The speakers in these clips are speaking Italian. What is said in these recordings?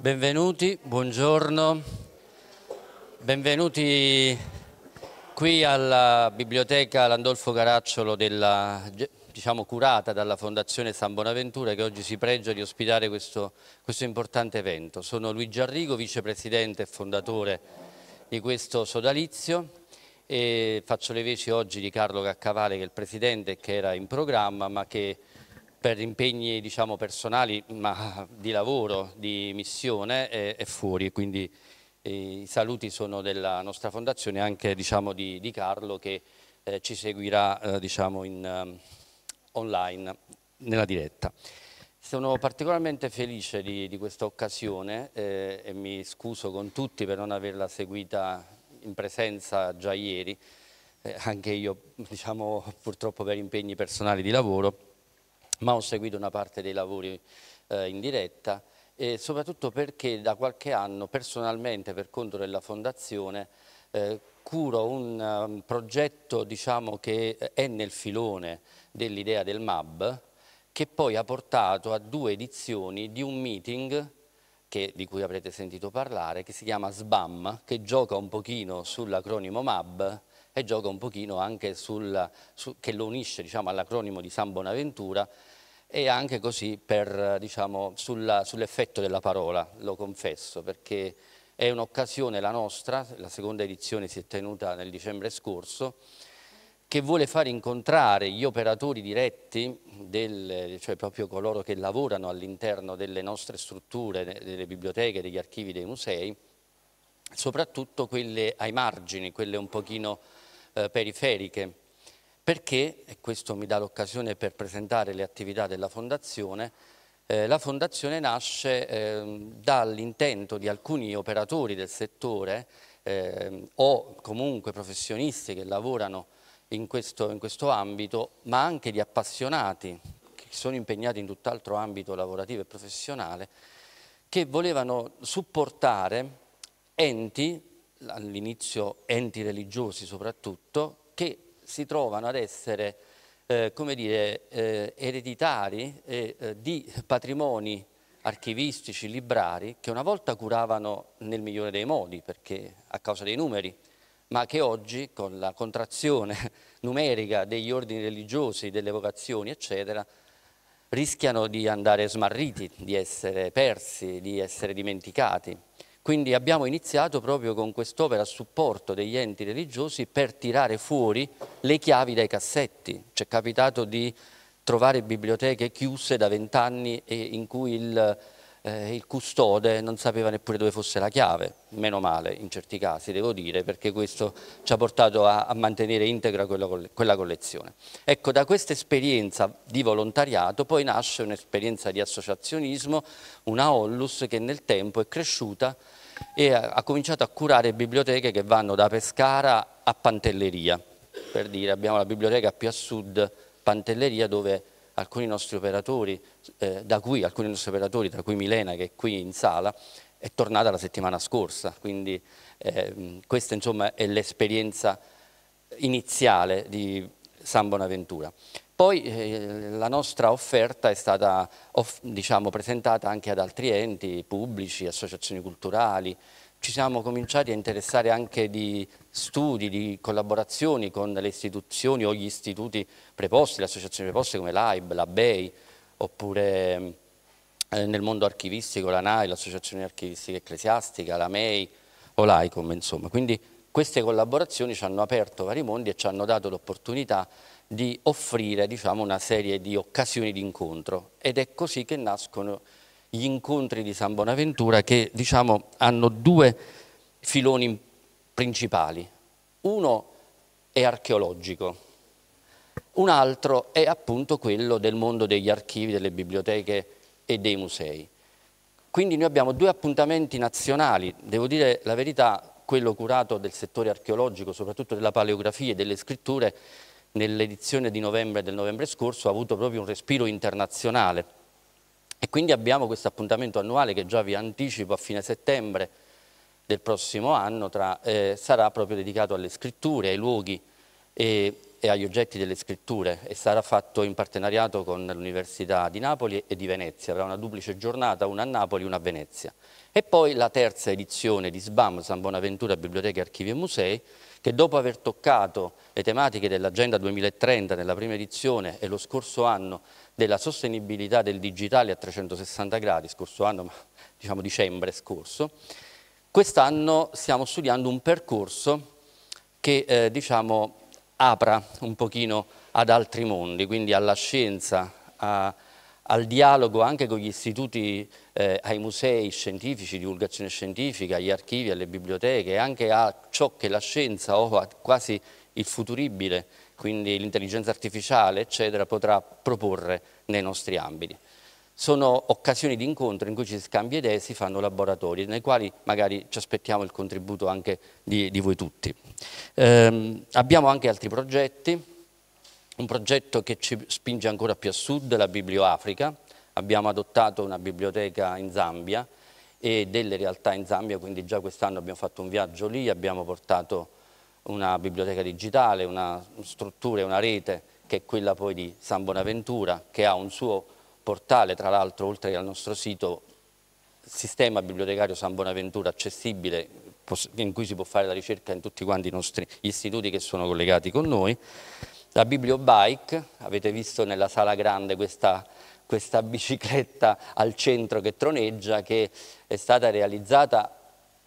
Benvenuti, buongiorno, benvenuti qui alla biblioteca Landolfo Caracciolo della, diciamo, curata dalla Fondazione San Bonaventura che oggi si pregia di ospitare questo, questo importante evento. Sono Luigi Arrigo, vicepresidente e fondatore di questo sodalizio e faccio le veci oggi di Carlo Caccavale che è il presidente che era in programma ma che per impegni diciamo, personali, ma di lavoro, di missione, è, è fuori. Quindi eh, i saluti sono della nostra fondazione e anche diciamo, di, di, Carlo che eh, ci seguirà eh, diciamo, in, um, online nella diretta. Sono particolarmente felice di, di questa occasione eh, e mi scuso con tutti per non averla seguita in presenza già ieri, eh, anche io diciamo, purtroppo per impegni personali di lavoro, ma ho seguito una parte dei lavori eh, in diretta e soprattutto perché da qualche anno personalmente per conto della Fondazione eh, curo un um, progetto diciamo, che è nel filone dell'idea del MAB che poi ha portato a due edizioni di un meeting che, di cui avrete sentito parlare che si chiama SBAM che gioca un pochino sull'acronimo MAB e gioca un pochino anche sulla, su, che lo unisce diciamo, all'acronimo di San Bonaventura e anche così per, diciamo, sull'effetto della parola, lo confesso, perché è un'occasione la nostra, la seconda edizione si è tenuta nel dicembre scorso, che vuole far incontrare gli operatori diretti, del, cioè proprio coloro che lavorano all'interno delle nostre strutture, delle biblioteche, degli archivi, dei musei, soprattutto quelle ai margini, quelle un pochino eh, periferiche, perché, e questo mi dà l'occasione per presentare le attività della Fondazione, eh, la Fondazione nasce eh, dall'intento di alcuni operatori del settore eh, o comunque professionisti che lavorano in questo, in questo ambito, ma anche di appassionati che sono impegnati in tutt'altro ambito lavorativo e professionale, che volevano supportare enti, all'inizio enti religiosi soprattutto, che si trovano ad essere eh, come dire, eh, ereditari eh, di patrimoni archivistici, librari, che una volta curavano nel migliore dei modi, perché a causa dei numeri, ma che oggi con la contrazione numerica degli ordini religiosi, delle vocazioni, eccetera, rischiano di andare smarriti, di essere persi, di essere dimenticati. Quindi abbiamo iniziato proprio con quest'opera a supporto degli enti religiosi per tirare fuori le chiavi dai cassetti. Ci è capitato di trovare biblioteche chiuse da vent'anni in cui il eh, il custode non sapeva neppure dove fosse la chiave, meno male in certi casi devo dire, perché questo ci ha portato a, a mantenere integra quella, quella, collezione. Ecco, da questa esperienza di volontariato poi nasce un'esperienza di associazionismo, una Ollus che nel tempo è cresciuta e ha, ha cominciato a curare biblioteche che vanno da Pescara a Pantelleria, per dire abbiamo la biblioteca più a sud Pantelleria dove alcuni nostri operatori, eh, da cui alcuni nostri operatori, tra cui Milena che è qui in sala, è tornata la settimana scorsa, quindi eh, questa insomma è l'esperienza iniziale di San Bonaventura. Poi eh, la nostra offerta è stata diciamo, presentata anche ad altri enti pubblici, associazioni culturali, ci siamo cominciati a interessare anche di studi, di collaborazioni con le istituzioni o gli istituti preposti, le associazioni preposte come l'AIB, la BEI, oppure eh, nel mondo archivistico la NAI, l'Associazione Archivistica Ecclesiastica, la MEI o l'AICOM, insomma. Quindi queste collaborazioni ci hanno aperto vari mondi e ci hanno dato l'opportunità di offrire diciamo, una serie di occasioni di incontro ed è così che nascono gli incontri di San Bonaventura che diciamo, hanno due filoni principali. Uno è archeologico, un altro è appunto quello del mondo degli archivi, delle biblioteche e dei musei. Quindi noi abbiamo due appuntamenti nazionali, devo dire la verità, quello curato del settore archeologico, soprattutto della paleografia e delle scritture, nell'edizione di novembre del novembre scorso ha avuto proprio un respiro internazionale quindi abbiamo questo appuntamento annuale che già vi anticipo a fine settembre del prossimo anno tra, eh, sarà proprio dedicato alle scritture, ai luoghi e, e agli oggetti delle scritture e sarà fatto in partenariato con l'Università di Napoli e di Venezia, avrà una duplice giornata, una a Napoli e una a Venezia. E poi la terza edizione di SBAM, San Bonaventura Biblioteche, Archivi e Musei, che dopo aver toccato le tematiche dell'Agenda 2030 nella prima edizione e lo scorso anno della sostenibilità del digitale a 360 gradi, scorso anno, ma diciamo dicembre scorso, quest'anno stiamo studiando un percorso che eh, diciamo, apra un pochino ad altri mondi, quindi alla scienza, a, al dialogo anche con gli istituti, eh, ai musei scientifici, divulgazione scientifica, agli archivi, alle biblioteche, anche a ciò che la scienza o quasi il futuribile quindi l'intelligenza artificiale, eccetera, potrà proporre nei nostri ambiti. Sono occasioni di incontro in cui ci scambia idee e si fanno laboratori, nei quali magari ci aspettiamo il contributo anche di, di voi tutti. Eh, abbiamo anche altri progetti, un progetto che ci spinge ancora più a sud, la Biblioafrica. Abbiamo adottato una biblioteca in Zambia e delle realtà in Zambia, quindi già quest'anno abbiamo fatto un viaggio lì, abbiamo portato una biblioteca digitale, una struttura, e una rete che è quella poi di San Bonaventura, che ha un suo portale, tra l'altro oltre al nostro sito, sistema bibliotecario San Bonaventura accessibile, in cui si può fare la ricerca in tutti quanti i nostri istituti che sono collegati con noi. La Bibliobike, avete visto nella sala grande questa, questa bicicletta al centro che troneggia, che è stata realizzata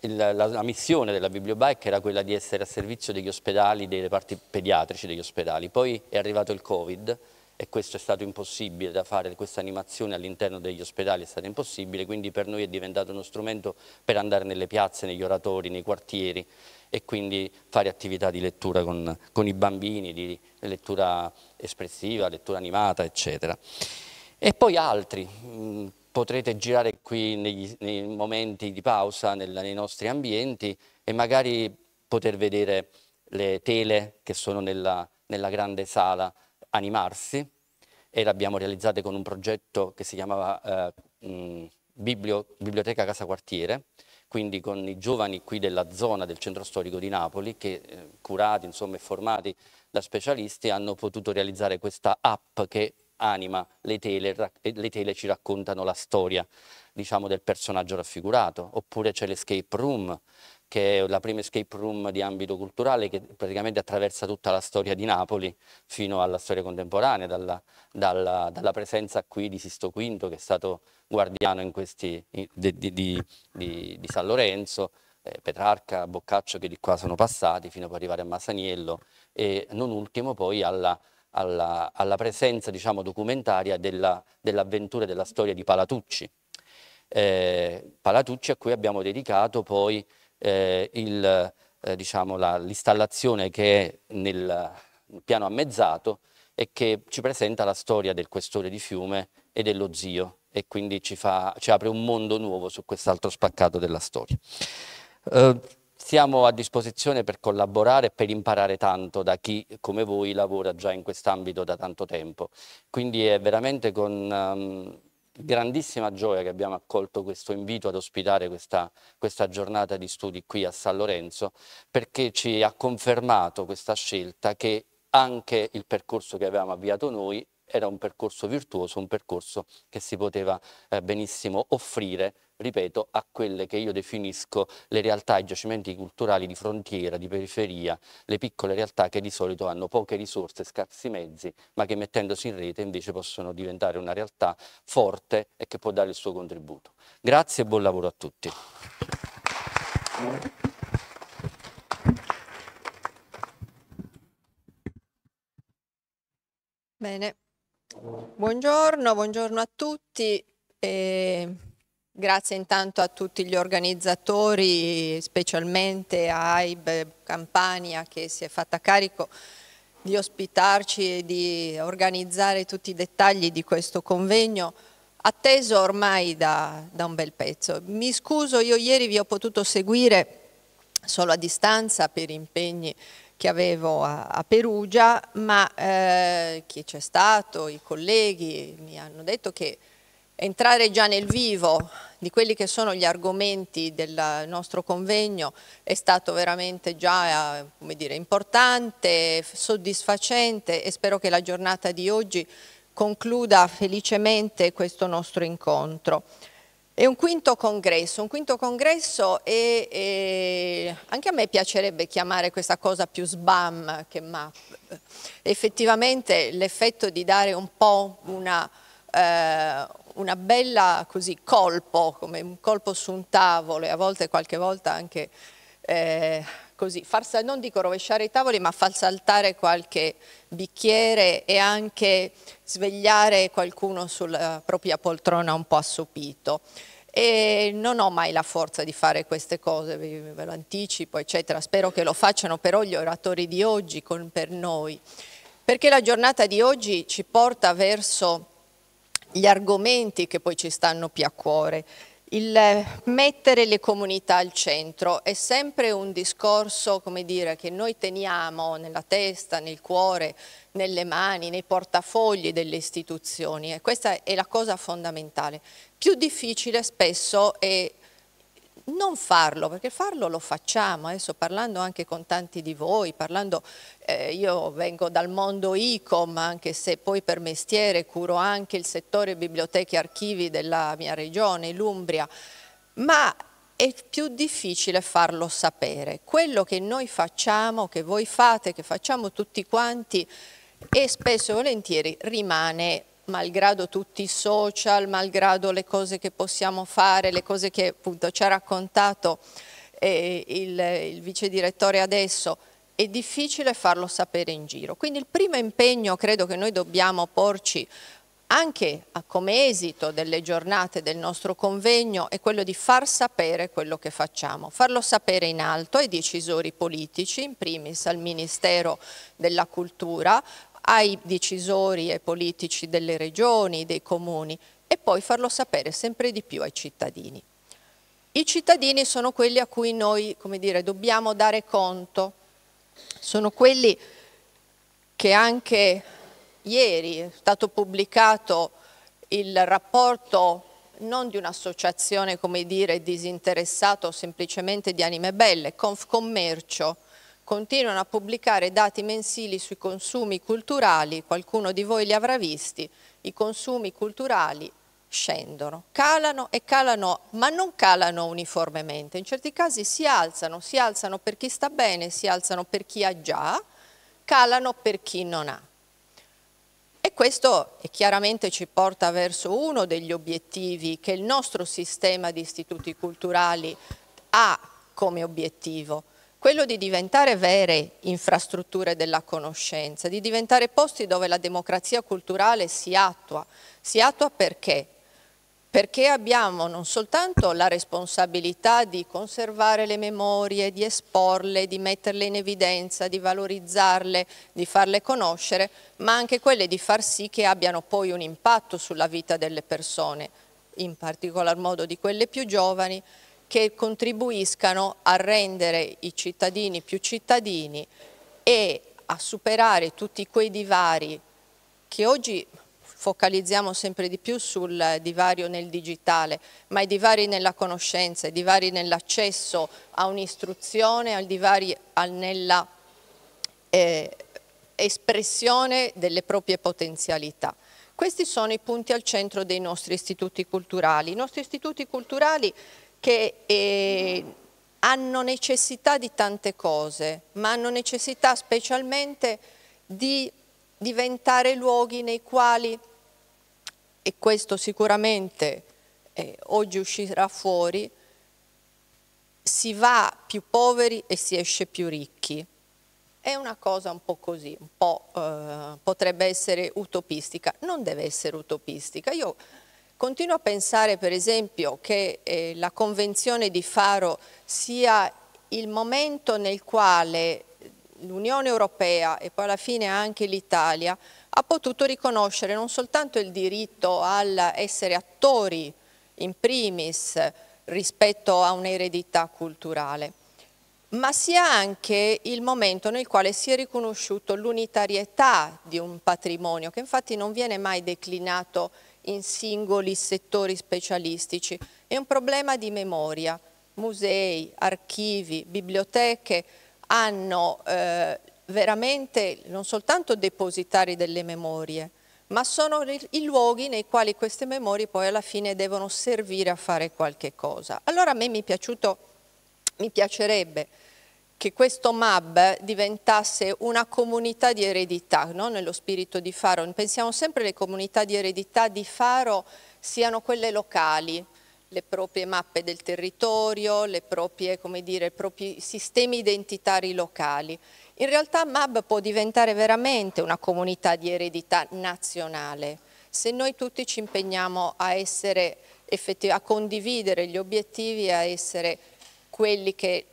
il, la, la, missione della bibliobike era quella di essere a servizio degli ospedali, dei reparti pediatrici degli ospedali. Poi è arrivato il Covid e questo è stato impossibile da fare, questa animazione all'interno degli ospedali è stata impossibile, quindi per noi è diventato uno strumento per andare nelle piazze, negli oratori, nei quartieri e quindi fare attività di lettura con, con i bambini, di lettura espressiva, lettura animata, eccetera. E poi altri, mm, potrete girare qui negli, nei momenti di pausa nel, nei nostri ambienti e magari poter vedere le tele che sono nella, nella grande sala animarsi e abbiamo realizzate con un progetto che si chiamava eh, mh, Biblio, Biblioteca Casa Quartiere, quindi con i giovani qui della zona del centro storico di Napoli che eh, curati insomma, e formati da specialisti hanno potuto realizzare questa app che anima le tele, eh, le tele ci raccontano la storia diciamo, del personaggio raffigurato, oppure c'è l'escape room, che è la prima escape room di ambito culturale che praticamente attraversa tutta la storia di Napoli fino alla storia contemporanea, dalla, dalla, dalla presenza qui di Sisto V, che è stato guardiano questi, di, di, di, di, San Lorenzo, eh, Petrarca, Boccaccio che di qua sono passati fino ad arrivare a Masaniello e non ultimo poi alla alla, alla presenza diciamo, documentaria dell'avventura e della storia di Palatucci. Eh, Palatucci a cui abbiamo dedicato poi eh, eh diciamo, l'installazione diciamo, che è nel piano ammezzato e che ci presenta la storia del questore di Fiume e dello zio e quindi ci, fa, ci apre un mondo nuovo su quest'altro spaccato della storia. Uh, siamo a disposizione per collaborare e per imparare tanto da chi come voi lavora già in quest'ambito da tanto tempo. Quindi è veramente con um, grandissima gioia che abbiamo accolto questo invito ad ospitare questa, questa giornata di studi qui a San Lorenzo perché ci ha confermato questa scelta che anche il percorso che avevamo avviato noi era un percorso virtuoso, un percorso che si poteva eh, benissimo offrire ripeto, a quelle che io definisco le realtà, i giacimenti culturali di frontiera, di periferia, le piccole realtà che di solito hanno poche risorse, scarsi mezzi, ma che mettendosi in rete invece possono diventare una realtà forte e che può dare il suo contributo. Grazie e buon lavoro a tutti. Bene, buongiorno, buongiorno a tutti. E... Grazie intanto a tutti gli organizzatori, specialmente a AIB Campania che si è fatta carico di ospitarci e di organizzare tutti i dettagli di questo convegno atteso ormai da, da, un bel pezzo. Mi scuso, io ieri vi ho potuto seguire solo a distanza per impegni che avevo a, a Perugia, ma eh, chi c'è stato, i colleghi mi hanno detto che entrare già nel vivo di quelli che sono gli argomenti del nostro convegno è stato veramente già dire, importante, soddisfacente e spero che la giornata di oggi concluda felicemente questo nostro incontro. È un quinto congresso, un quinto congresso e, e anche a me piacerebbe chiamare questa cosa più sbam che map. Effettivamente l'effetto di dare un po' una, eh, una bella così, colpo, come un colpo su un tavolo e a volte qualche volta anche eh, così, far, non dico rovesciare i tavoli, ma far saltare qualche bicchiere e anche svegliare qualcuno sulla propria poltrona un po' assopito. E non ho mai la forza di fare queste cose, ve lo anticipo, eccetera. Spero che lo facciano però gli oratori di oggi con, per noi, perché la giornata di oggi ci porta verso gli argomenti che poi ci stanno più a cuore. Il mettere le comunità al centro è sempre un discorso, come dire, che noi teniamo nella testa, nel cuore, nelle mani, nei portafogli delle istituzioni e questa è la cosa fondamentale. Più difficile spesso è non farlo, perché farlo lo facciamo, adesso parlando anche con tanti di voi, parlando, eh, io vengo dal mondo ICOM, anche se poi per mestiere curo anche il settore biblioteche e archivi della mia regione, l'Umbria, ma è più difficile farlo sapere. Quello che noi facciamo, che voi fate, che facciamo tutti quanti, e spesso e volentieri rimane malgrado tutti i social, malgrado le cose che possiamo fare, le cose che appunto ci ha raccontato eh, il, il vice direttore adesso, è difficile farlo sapere in giro. Quindi il primo impegno credo che noi dobbiamo porci anche come esito delle giornate del nostro convegno è quello di far sapere quello che facciamo, farlo sapere in alto ai decisori politici, in primis al Ministero della Cultura, ai decisori e politici delle regioni, dei comuni e poi farlo sapere sempre di più ai cittadini. I cittadini sono quelli a cui noi dire, dobbiamo dare conto, sono quelli che anche ieri è stato pubblicato il rapporto non di un'associazione disinteressata o semplicemente di anime belle, Confcommercio, continuano a pubblicare dati mensili sui consumi culturali, qualcuno di voi li avrà visti, i consumi culturali scendono, calano e calano, ma non calano uniformemente, in certi casi si alzano, si alzano per chi sta bene, si alzano per chi ha già, calano per chi non ha. E questo chiaramente ci porta verso uno degli obiettivi che il nostro sistema di istituti culturali ha come obiettivo, quello di diventare vere infrastrutture della conoscenza, di diventare posti dove la democrazia culturale si attua. Si attua perché? Perché abbiamo non soltanto la responsabilità di conservare le memorie, di esporle, di metterle in evidenza, di valorizzarle, di farle conoscere, ma anche quelle di far sì che abbiano poi un impatto sulla vita delle persone, in particolar modo di quelle più giovani, che contribuiscano a rendere i cittadini più cittadini e a superare tutti quei divari che oggi focalizziamo sempre di più sul divario nel digitale, ma i divari nella conoscenza, i divari nell'accesso a un'istruzione, i divari nella eh, espressione delle proprie potenzialità. Questi sono i punti al centro dei nostri istituti culturali. I nostri istituti culturali che eh, hanno necessità di tante cose, ma hanno necessità specialmente di diventare luoghi nei quali, e questo sicuramente eh, oggi uscirà fuori, si va più poveri e si esce più ricchi. È una cosa un po' così, un po', eh, potrebbe essere utopistica, non deve essere utopistica. Io Continuo a pensare per esempio che eh, la Convenzione di Faro sia il momento nel quale l'Unione Europea e poi alla fine anche l'Italia ha potuto riconoscere non soltanto il diritto all'essere attori in primis rispetto a un'eredità culturale, ma sia anche il momento nel quale si è riconosciuto l'unitarietà di un patrimonio che infatti non viene mai declinato in singoli settori specialistici, è un problema di memoria. Musei, archivi, biblioteche hanno eh, veramente non soltanto depositari delle memorie, ma sono i luoghi nei quali queste memorie poi alla fine devono servire a fare qualche cosa. Allora a me mi, piaciuto, mi piacerebbe che questo MAB diventasse una comunità di eredità, no? nello spirito di Faro. Pensiamo sempre che le comunità di eredità di Faro siano quelle locali, le proprie mappe del territorio, proprie, dire, i propri sistemi identitari locali. In realtà MAB può diventare veramente una comunità di eredità nazionale se noi tutti ci impegniamo a, essere, a condividere gli obiettivi e a essere quelli che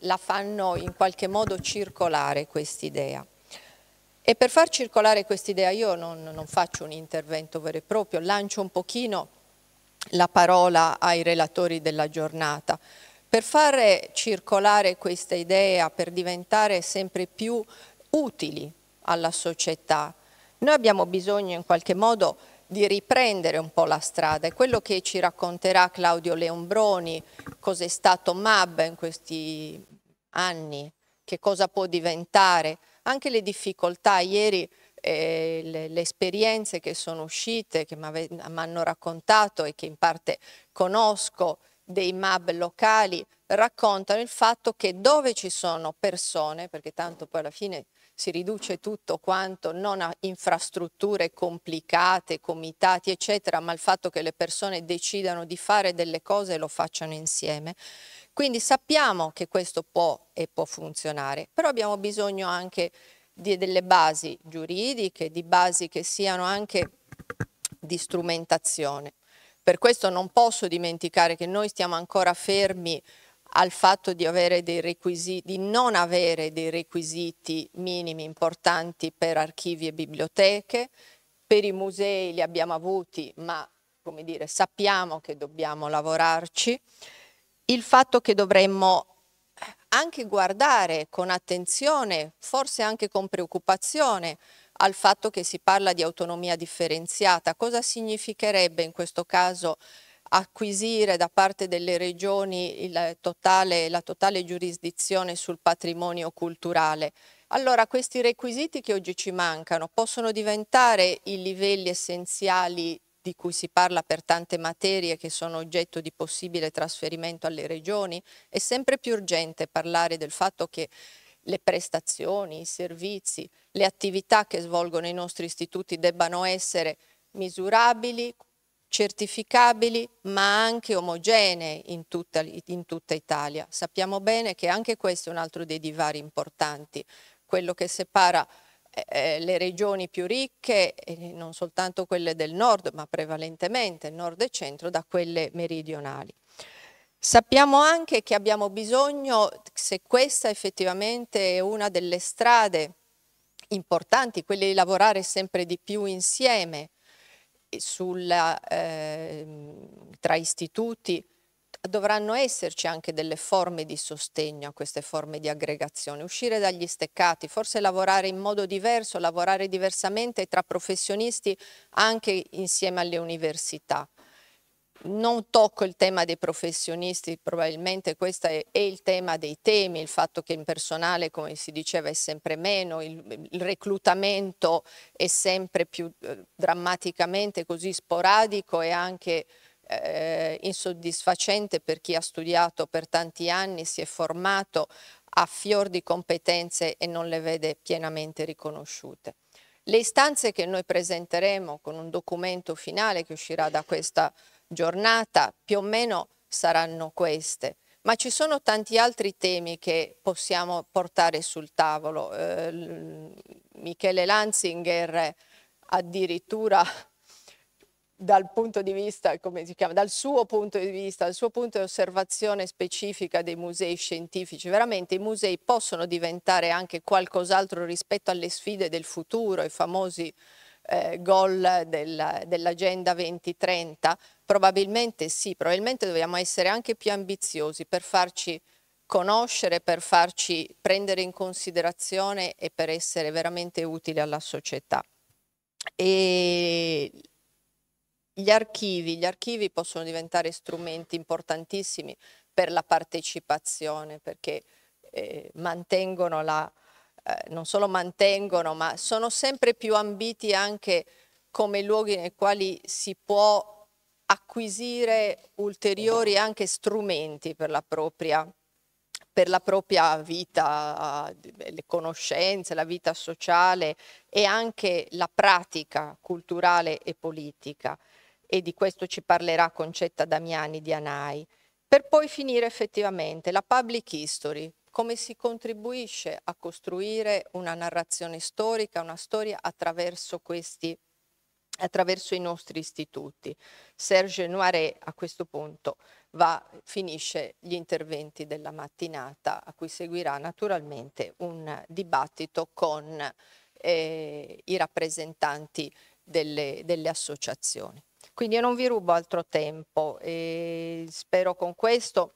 la fanno in qualche modo circolare quest'idea. E per far circolare quest'idea io non, non, faccio un intervento vero e proprio, lancio un pochino la parola ai relatori della giornata. Per fare circolare questa idea, per diventare sempre più utili alla società, noi abbiamo bisogno in qualche modo di riprendere un po' la strada. È quello che ci racconterà Claudio Leombroni, cos'è stato MAB in questi anni, che cosa può diventare, anche le difficoltà. Ieri eh, le, le, esperienze che sono uscite, che mi hanno raccontato e che in parte conosco dei MAB locali, raccontano il fatto che dove ci sono persone, perché tanto poi alla fine si riduce tutto quanto non a infrastrutture complicate, comitati, eccetera, ma al fatto che le persone decidano di fare delle cose e lo facciano insieme. Quindi sappiamo che questo può e può funzionare, però abbiamo bisogno anche di delle basi giuridiche, di basi che siano anche di strumentazione. Per questo non posso dimenticare che noi stiamo ancora fermi al fatto di, requisiti, di, non avere dei requisiti minimi importanti per archivi e biblioteche, per i musei li abbiamo avuti, ma come dire, sappiamo che dobbiamo lavorarci, il fatto che dovremmo anche guardare con attenzione, forse anche con preoccupazione, al fatto che si parla di autonomia differenziata. Cosa significherebbe in questo caso acquisire da parte delle regioni totale, la totale giurisdizione sul patrimonio culturale. Allora questi requisiti che oggi ci mancano possono diventare i livelli essenziali di cui si parla per tante materie che sono oggetto di possibile trasferimento alle regioni, è sempre più urgente parlare del fatto che le prestazioni, i servizi, le attività che svolgono i nostri istituti debbano essere misurabili, certificabili ma anche omogenee in tutta, in tutta Italia. Sappiamo bene che anche questo è un altro dei divari importanti, quello che separa eh, eh, le regioni più ricche, eh, non soltanto quelle del nord, ma prevalentemente nord e centro, da quelle meridionali. Sappiamo anche che abbiamo bisogno, se questa effettivamente è una delle strade importanti, quelle di lavorare sempre di più insieme, sulla, eh, tra istituti dovranno esserci anche delle forme di sostegno a queste forme di aggregazione, uscire dagli steccati, forse lavorare in modo diverso, lavorare diversamente tra professionisti anche insieme alle università non tocco il tema dei professionisti, probabilmente questo è, è, il tema dei temi, il fatto che il personale, come si diceva, è sempre meno, il, il reclutamento è sempre più eh, drammaticamente così sporadico e anche eh, insoddisfacente per chi ha studiato per tanti anni, si è formato a fior di competenze e non le vede pienamente riconosciute. Le istanze che noi presenteremo con un documento finale che uscirà da questa giornata più o meno saranno queste. Ma ci sono tanti altri temi che possiamo portare sul tavolo. Eh, Michele Lanzinger addirittura dal punto di vista, come si chiama, dal suo punto di vista, dal suo punto di osservazione specifica dei musei scientifici, veramente i musei possono diventare anche qualcos'altro rispetto alle sfide del futuro, i famosi eh, goal dell'Agenda 2030, Probabilmente sì, probabilmente dobbiamo essere anche più ambiziosi per farci conoscere, per farci prendere in considerazione e per essere veramente utili alla società. E gli archivi, gli archivi possono diventare strumenti importantissimi per la partecipazione, perché eh, mantengono la, eh, non solo mantengono, ma sono sempre più ambiti anche come luoghi nei quali si può acquisire ulteriori anche strumenti per la propria, per la propria vita, le conoscenze, la vita sociale e anche la pratica culturale e politica. E di questo ci parlerà Concetta Damiani di ANAI. Per poi finire effettivamente la public history, come si contribuisce a costruire una narrazione storica, una storia attraverso questi attraverso i nostri istituti. Serge Noiret a questo punto va, finisce gli interventi della mattinata a cui seguirà naturalmente un dibattito con eh, i rappresentanti delle, delle, associazioni. Quindi io non vi rubo altro tempo e spero con questo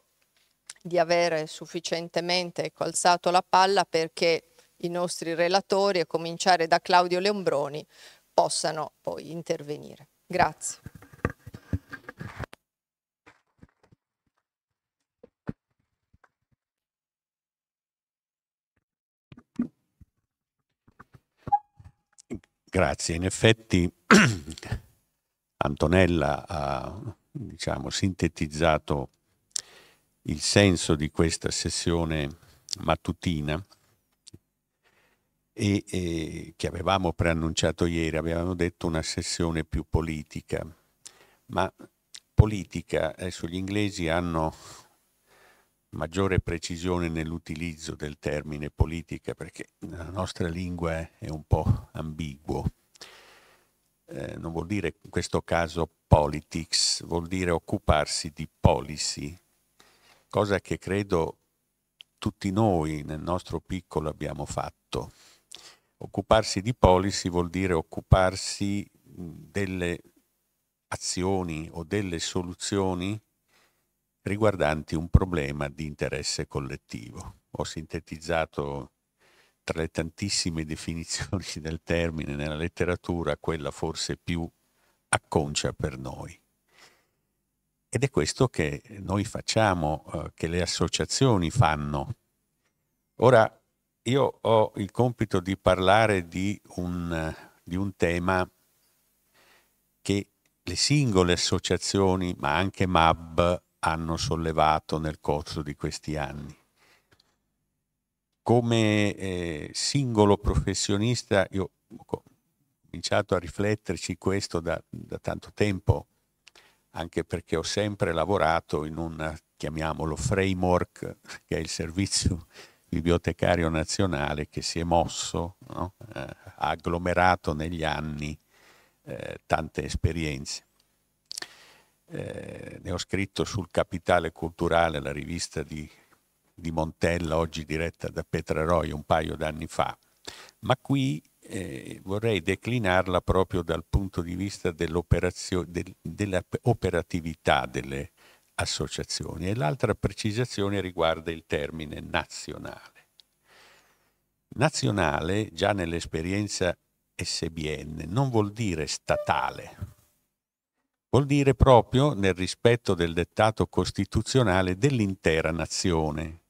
di aver sufficientemente alzato la palla perché i nostri relatori, a cominciare da Claudio Leombroni, possano poi intervenire. Grazie. Grazie, in effetti Antonella ha diciamo, sintetizzato il senso di questa sessione mattutina e, e, che avevamo preannunciato ieri, avevamo detto una sessione più politica, ma politica, adesso gli inglesi hanno maggiore precisione nell'utilizzo del termine politica perché la nostra lingua è un po' ambiguo. Eh, non vuol dire in questo caso politics, vuol dire occuparsi di policy, cosa che credo tutti noi nel nostro piccolo abbiamo fatto. Occuparsi di policy vuol dire occuparsi delle azioni o delle soluzioni riguardanti un problema di interesse collettivo. Ho sintetizzato tra le tantissime definizioni del termine nella letteratura quella forse più acconcia per noi. Ed è questo che noi facciamo, eh, che le associazioni fanno. Ora, io ho il compito di parlare di un, di un tema che le singole associazioni, ma anche MAB, hanno sollevato nel corso di questi anni. Come eh, singolo professionista, io ho cominciato a rifletterci questo da, da tanto tempo, anche perché ho sempre lavorato in un, chiamiamolo, framework, che è il servizio bibliotecario nazionale che si è mosso, no? eh, ha agglomerato negli anni eh, tante esperienze. Eh, ne ho scritto sul Capitale Culturale, la rivista di, di Montella, oggi diretta da Petra Roy, un paio d'anni fa, ma qui eh, vorrei declinarla proprio dal punto di vista dell'operatività dell delle, associazioni e l'altra precisazione riguarda il termine nazionale. Nazionale, già nell'esperienza SBN, non vuol dire statale, vuol dire proprio nel rispetto del dettato costituzionale dell'intera nazione.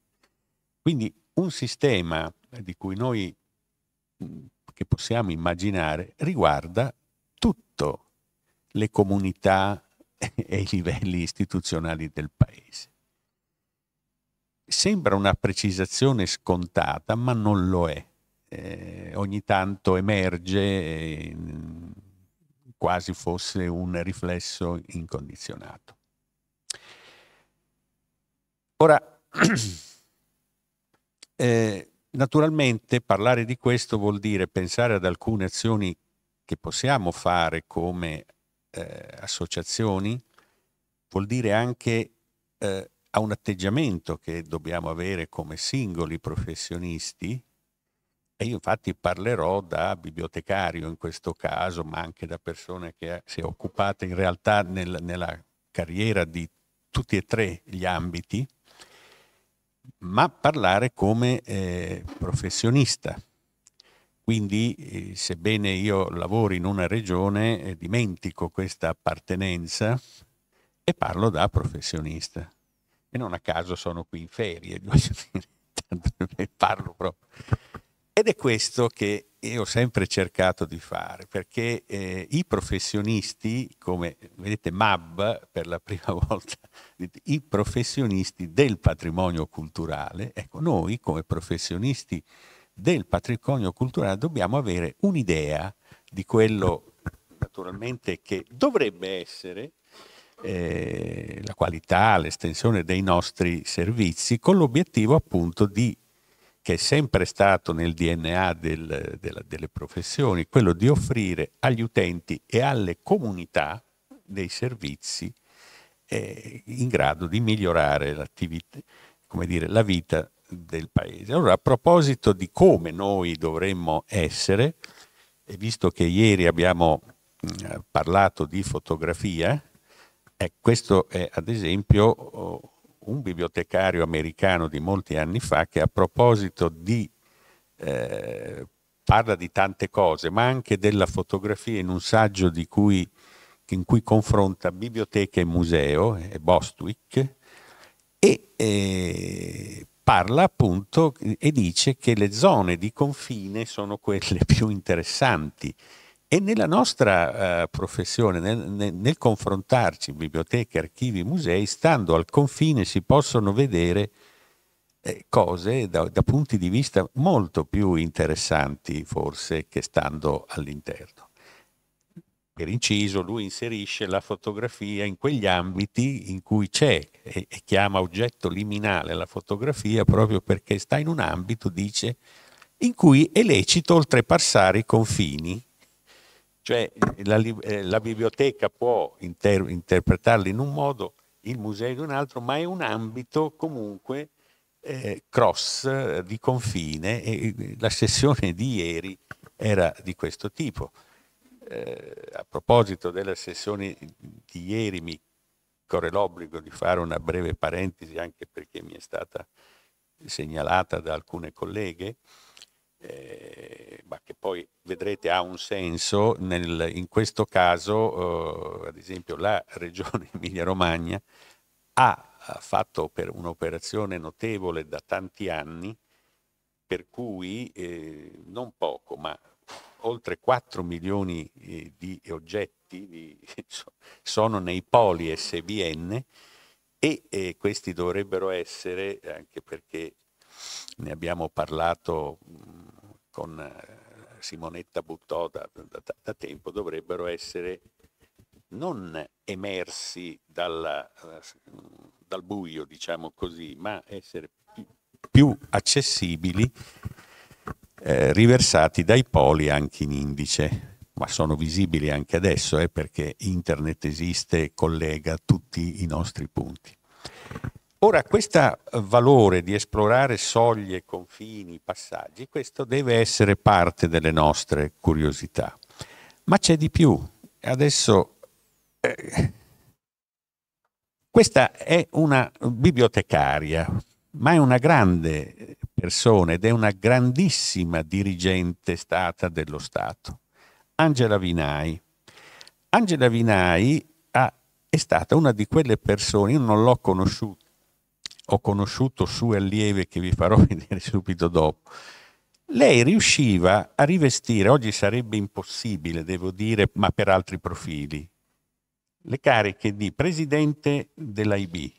Quindi un sistema di cui noi che possiamo immaginare riguarda tutto, le comunità, e i livelli istituzionali del Paese. Sembra una precisazione scontata, ma non lo è. Eh, ogni tanto emerge eh, quasi fosse un riflesso incondizionato. Ora, eh, naturalmente parlare di questo vuol dire pensare ad alcune azioni che possiamo fare come eh, associazioni, vuol dire anche eh, a un atteggiamento che dobbiamo avere come singoli professionisti. E io infatti parlerò da bibliotecario in questo caso, ma anche da persone che eh, si è occupata in realtà nel, nella carriera di tutti e tre gli ambiti, ma parlare come eh, professionista, quindi, eh, sebbene io lavori in una regione, eh, dimentico questa appartenenza e parlo da professionista. E non a caso sono qui in ferie, parlo proprio. Ed è questo che ho sempre cercato di fare, perché eh, i professionisti, come vedete MAB per la prima volta, i professionisti del patrimonio culturale, ecco, noi come professionisti del patrimonio culturale dobbiamo avere un'idea di quello naturalmente che dovrebbe essere eh, la qualità, l'estensione dei nostri servizi con l'obiettivo appunto di che è sempre stato nel DNA del, della, delle professioni, quello di offrire agli utenti e alle comunità dei servizi eh, in grado di migliorare l'attività, come dire, la vita del paese. Allora, a proposito di come noi dovremmo essere, e visto che ieri abbiamo mh, eh, parlato di fotografia, eh, questo è ad esempio oh, un bibliotecario americano di molti anni fa che a proposito di eh, parla di tante cose, ma anche della fotografia in un saggio cui, in cui confronta biblioteca e museo, è eh, Bostwick, e eh, parla appunto e dice che le zone di confine sono quelle più interessanti. E nella nostra eh, professione, nel, nel, nel, confrontarci biblioteche, archivi, musei, stando al confine si possono vedere eh, cose da, da punti di vista molto più interessanti forse che stando all'interno per inciso, lui inserisce la fotografia in quegli ambiti in cui c'è e, e chiama oggetto liminale la fotografia proprio perché sta in un ambito, dice, in cui è lecito oltrepassare i confini cioè la, eh, la, biblioteca può inter- interpretarli in un modo, il museo in un altro, ma è un ambito comunque eh, cross eh, di confine e la sessione di ieri era di questo tipo eh, a proposito della sessione di ieri mi corre l'obbligo di fare una breve parentesi anche perché mi è stata segnalata da alcune colleghe, eh, ma che poi vedrete ha un senso. Nel, in questo caso, eh, ad esempio, la regione Emilia-Romagna ha fatto per un'operazione notevole da tanti anni, per cui eh, non poco, ma oltre 4 milioni eh, di oggetti di, sono nei poli SBN e eh, questi dovrebbero essere, anche perché ne abbiamo parlato mh, mm, con eh, Simonetta Buttò da, da, da, tempo, dovrebbero essere non emersi dalla, eh, dal buio, diciamo così, ma essere più, più accessibili eh, riversati dai poli anche in indice, ma sono visibili anche adesso eh, perché internet esiste e collega tutti i nostri punti. Ora, questo valore di esplorare soglie, confini, passaggi, questo deve essere parte delle nostre curiosità. Ma c'è di più. Adesso, eh, questa è una bibliotecaria, ma è una grande persone ed è una grandissima dirigente stata dello Stato, Angela Vinai. Angela Vinai ha, è stata una di quelle persone, io non l'ho conosciuta, ho conosciuto sue allieve che vi farò vedere subito dopo. Lei riusciva a rivestire, oggi sarebbe impossibile, devo dire, ma per altri profili, le cariche di presidente dell'AIB,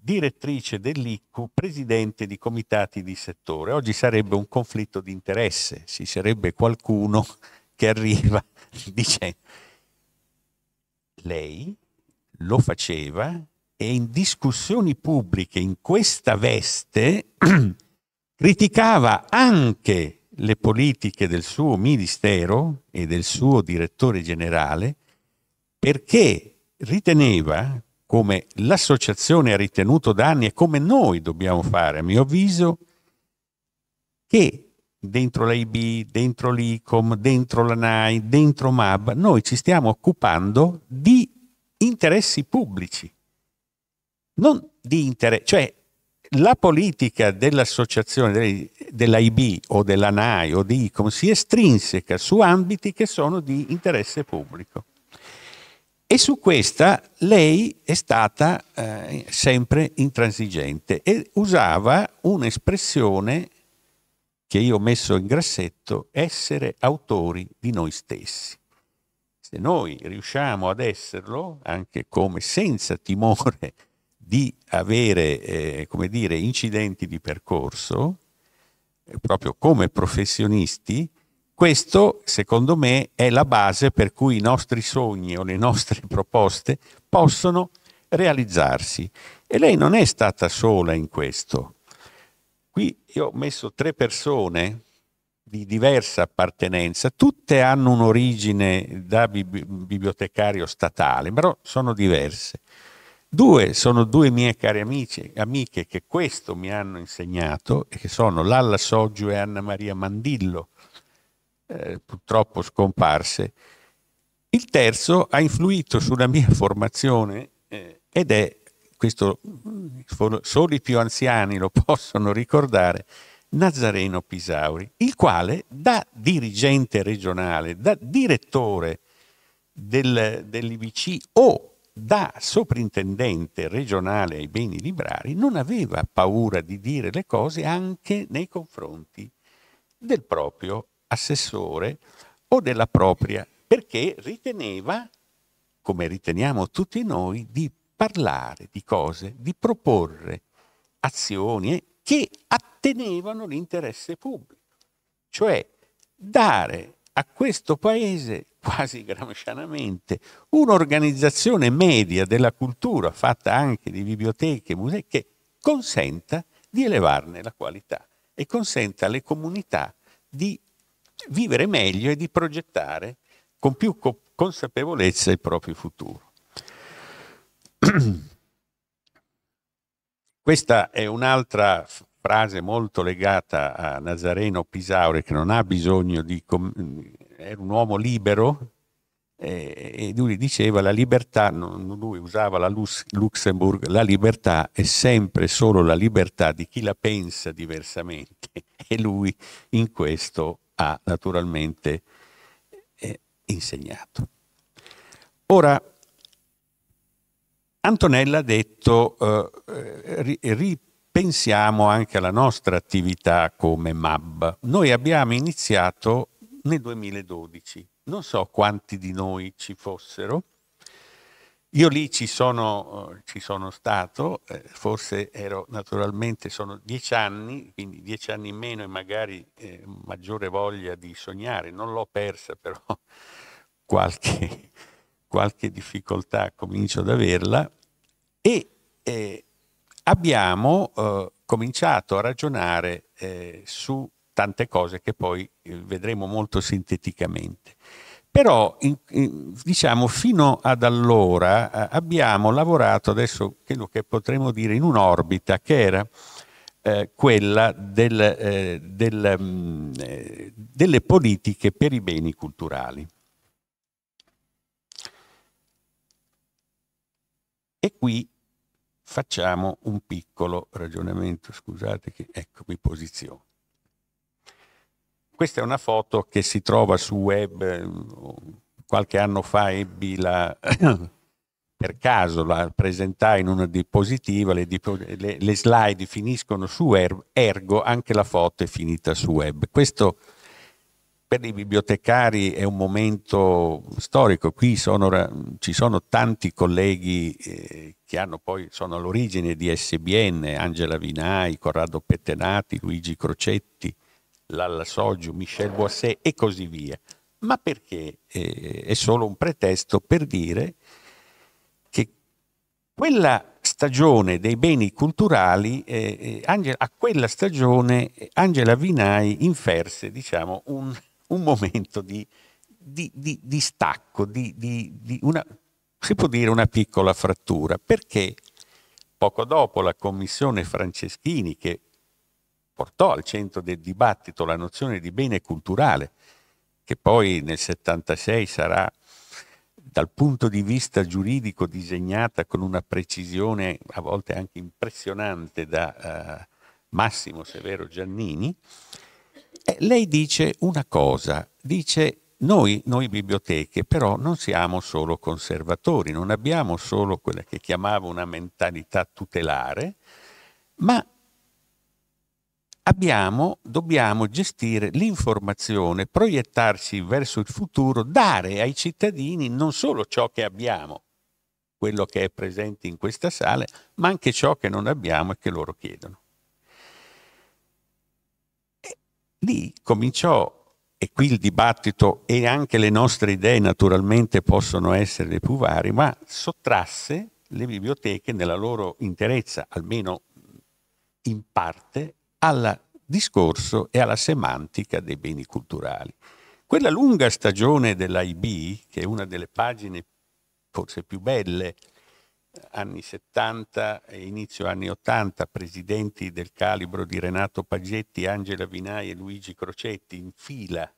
direttrice dell'ICU, presidente di comitati di settore. Oggi sarebbe un conflitto di interesse, ci sarebbe qualcuno che arriva dicendo lei lo faceva e in discussioni pubbliche in questa veste criticava anche le politiche del suo ministero e del suo direttore generale perché riteneva come l'associazione ha ritenuto da anni e come noi dobbiamo fare, a mio avviso, che dentro l'AIB, dentro l'ICOM, dentro la NAI, dentro MAB, noi ci stiamo occupando di interessi pubblici, non di interessi, cioè la politica dell'associazione dell'AIB o della NAI o di ICOM si estrinseca su ambiti che sono di interesse pubblico. E su questa lei è stata eh, sempre intransigente e usava un'espressione che io ho messo in grassetto, essere autori di noi stessi. Se noi riusciamo ad esserlo, anche come senza timore di avere, eh, come dire, incidenti di percorso, eh, proprio come professionisti, questo, secondo me, è la base per cui i nostri sogni o le nostre proposte possono realizzarsi. E lei non è stata sola in questo. Qui io ho messo tre persone di diversa appartenenza, tutte hanno un'origine da bibliotecario statale, però sono diverse. Due sono due mie care amiche, amiche che questo mi hanno insegnato e che sono Lalla Soggio e Anna Maria Mandillo, eh, purtroppo scomparse. Il terzo ha influito sulla mia formazione eh, ed è, questo solo i più anziani lo possono ricordare, Nazareno Pisauri, il quale da dirigente regionale, da direttore del, dell'IBC o da soprintendente regionale ai beni librari non aveva paura di dire le cose anche nei confronti del proprio assessore o della propria, perché riteneva, come riteniamo tutti noi, di parlare di cose, di proporre azioni che attenevano l'interesse pubblico, cioè dare a questo paese quasi gramscianamente un'organizzazione media della cultura fatta anche di biblioteche e musei che consenta di elevarne la qualità e consenta alle comunità di vivere meglio e di progettare con più co- consapevolezza il proprio futuro. Questa è un'altra frase molto legata a Nazareno Pisaure che non ha bisogno di... Com- era un uomo libero e lui diceva la libertà, lui usava la Luxemburg, la libertà è sempre solo la libertà di chi la pensa diversamente e lui in questo ha naturalmente eh, insegnato. Ora, Antonella ha detto, eh, ripensiamo anche alla nostra attività come MAB. Noi abbiamo iniziato nel 2012, non so quanti di noi ci fossero, io lì ci sono, eh, ci sono stato, eh, forse ero naturalmente, sono dieci anni, quindi dieci anni in meno e magari eh, maggiore voglia di sognare, non l'ho persa però qualche, qualche difficoltà comincio ad averla e eh, abbiamo eh, cominciato a ragionare su tante cose che poi vedremo molto sinteticamente. Però in, in, diciamo fino ad allora eh, abbiamo lavorato, adesso quello che potremmo dire, in un'orbita che era eh, quella del, eh, del, mh, mm, eh, delle politiche per i beni culturali. E qui facciamo un piccolo ragionamento, scusate che ecco mi posiziono. Questa è una foto che si trova su web, eh, qualche anno fa ebbi la, per caso la presentai in una diapositiva, le, le, le, slide finiscono su web, er-, ergo anche la foto è finita su web. Questo per i bibliotecari è un momento storico, qui sono, ci sono tanti colleghi eh, che poi, sono all'origine di SBN, Angela Vinai, Corrado Pettenati, Luigi Crocetti, Lalla Soggio, Michel Boisset e così via, ma perché eh, è solo un pretesto per dire che quella stagione dei beni culturali, eh, eh Angela, a quella stagione eh, Angela Vinai inferse diciamo, un, un momento di, di, di, di stacco, di, una, si può dire una piccola frattura, perché poco dopo la commissione Franceschini, che portò al centro del dibattito la nozione di bene culturale, che poi nel 76 sarà dal punto di vista giuridico disegnata con una precisione a volte anche impressionante da eh, Massimo Severo Giannini, eh, lei dice una cosa, dice noi, noi biblioteche però non siamo solo conservatori, non abbiamo solo quella che chiamava una mentalità tutelare, ma abbiamo, dobbiamo gestire l'informazione, proiettarci verso il futuro, dare ai cittadini non solo ciò che abbiamo, quello che è presente in questa sala, ma anche ciò che non abbiamo e che loro chiedono. E lì cominciò, e qui il dibattito e anche le nostre idee naturalmente possono essere dei più vari, ma sottrasse le biblioteche nella loro interezza, almeno in parte, al discorso e alla semantica dei beni culturali. Quella lunga stagione dell'IB, che è una delle pagine forse più belle, anni 70 e inizio anni 80, presidenti del calibro di Renato Pagetti, Angela Vinai e Luigi Crocetti in fila,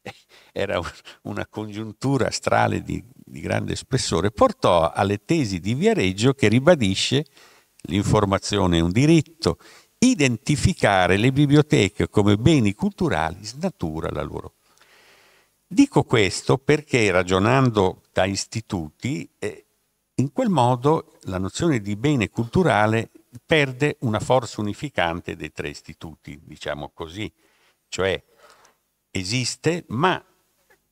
era una congiuntura astrale di, di grande spessore, portò alle tesi di Viareggio che ribadisce l'informazione è un diritto, identificare le biblioteche come beni culturali snatura la loro. Dico questo perché ragionando da istituti, eh, in quel modo la nozione di bene culturale perde una forza unificante dei tre istituti, diciamo così, cioè esiste, ma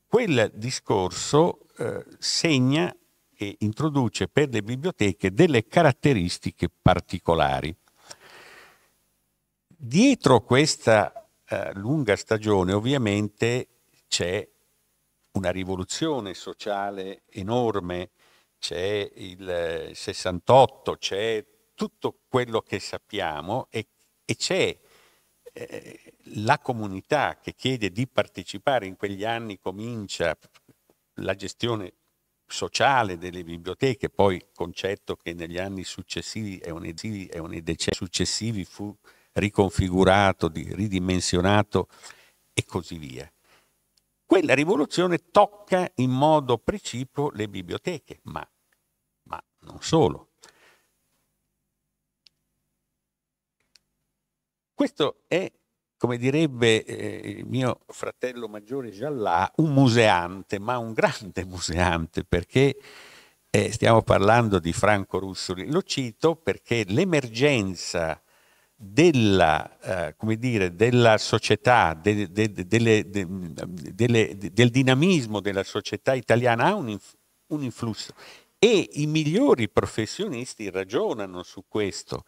quel discorso eh, segna e introduce per le biblioteche delle caratteristiche particolari. Dietro questa eh, lunga stagione ovviamente c'è una rivoluzione sociale enorme, c'è il 68, eh, c'è tutto quello che sappiamo e, e c'è eh, la comunità che chiede di partecipare. In quegli anni comincia la gestione sociale delle biblioteche, poi concetto che negli anni successivi e nei decenni successivi fu riconfigurato, ridimensionato e così via. Quella rivoluzione tocca in modo precipuo le biblioteche, ma, ma non solo. Questo è, come direbbe eh, mio fratello maggiore Giallà, un museante, ma un grande museante, perché eh, stiamo parlando di Franco Russoli. Lo cito perché l'emergenza della, eh, come dire, della società, de, de, de, del dinamismo della società italiana ha un, un influsso e i migliori professionisti ragionano su questo.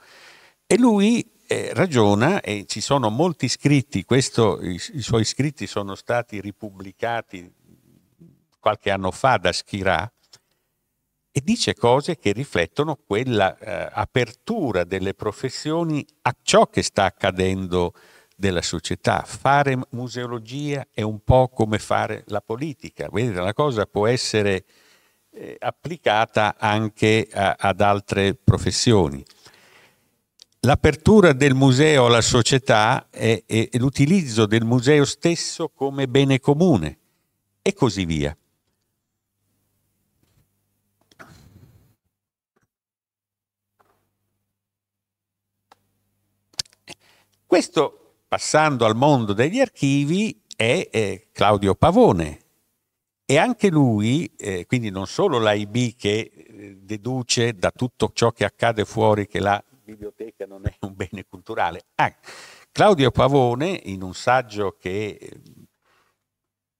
E lui eh, ragiona, e ci sono molti scritti, questo, i, i, suoi scritti sono stati ripubblicati qualche anno fa da Schirà, e dice cose che riflettono quella eh, apertura delle professioni a ciò che sta accadendo della società. Fare museologia è un po' come fare la politica, vedete, la cosa può essere eh, applicata anche a, ad altre professioni. L'apertura del museo alla società è l'utilizzo del museo stesso come bene comune e così via. Questo, passando al mondo degli archivi, è eh, Claudio Pavone. E anche lui, eh, quindi non solo l'AIB che eh, deduce da tutto ciò che accade fuori che la biblioteca non è un bene culturale, ah, Claudio Pavone, in un saggio che eh,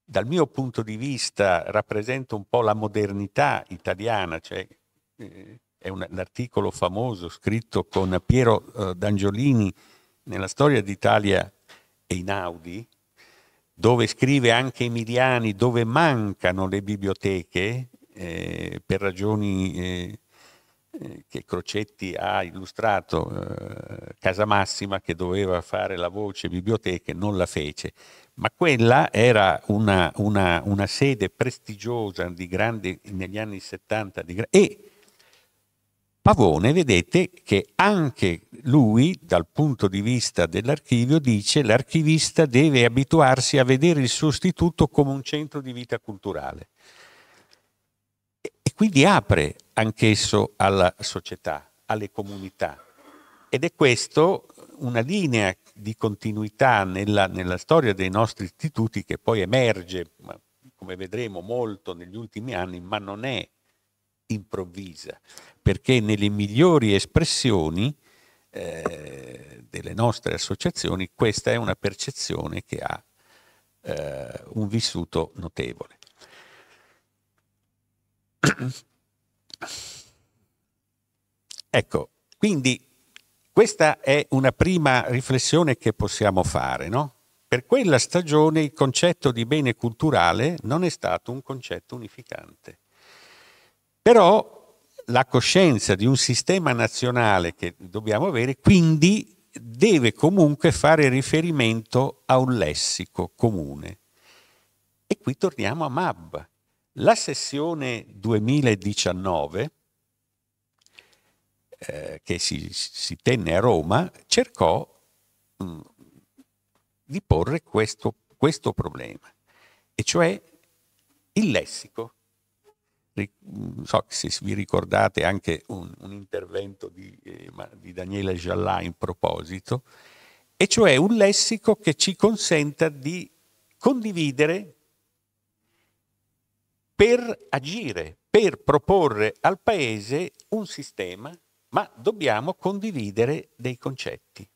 dal mio punto di vista rappresenta un po' la modernità italiana, cioè eh, è un, un articolo famoso scritto con Piero eh, D'Angiolini nella storia d'Italia e in Audi, dove scrive anche Emiliani, dove mancano le biblioteche eh, per ragioni eh, eh che Crocetti ha illustrato, eh, Casa Massima che doveva fare la voce biblioteche non la fece, ma quella era una, una, una sede prestigiosa grandi, negli anni 70 di, e Pavone vedete che anche lui dal punto di vista dell'archivio dice l'archivista deve abituarsi a vedere il suo istituto come un centro di vita culturale e quindi apre anch'esso alla società, alle comunità ed è questo una linea di continuità nella, nella storia dei nostri istituti che poi emerge, come vedremo molto negli ultimi anni, ma non è improvvisa, perché nelle migliori espressioni eh, delle nostre associazioni questa è una percezione che ha eh, un vissuto notevole. ecco, quindi questa è una prima riflessione che possiamo fare, no? Per quella stagione il concetto di bene culturale non è stato un concetto unificante. Però la coscienza di un sistema nazionale che dobbiamo avere, quindi deve comunque fare riferimento a un lessico comune. E qui torniamo a MAB. La sessione 2019, eh, che si, si, tenne a Roma, cercò mh, mm, di porre questo, questo problema, e cioè il lessico Mm, so se vi ricordate anche un, un intervento di, eh, di Daniele Giallà in proposito, e cioè un lessico che ci consenta di condividere per agire, per proporre al Paese un sistema, ma dobbiamo condividere dei concetti.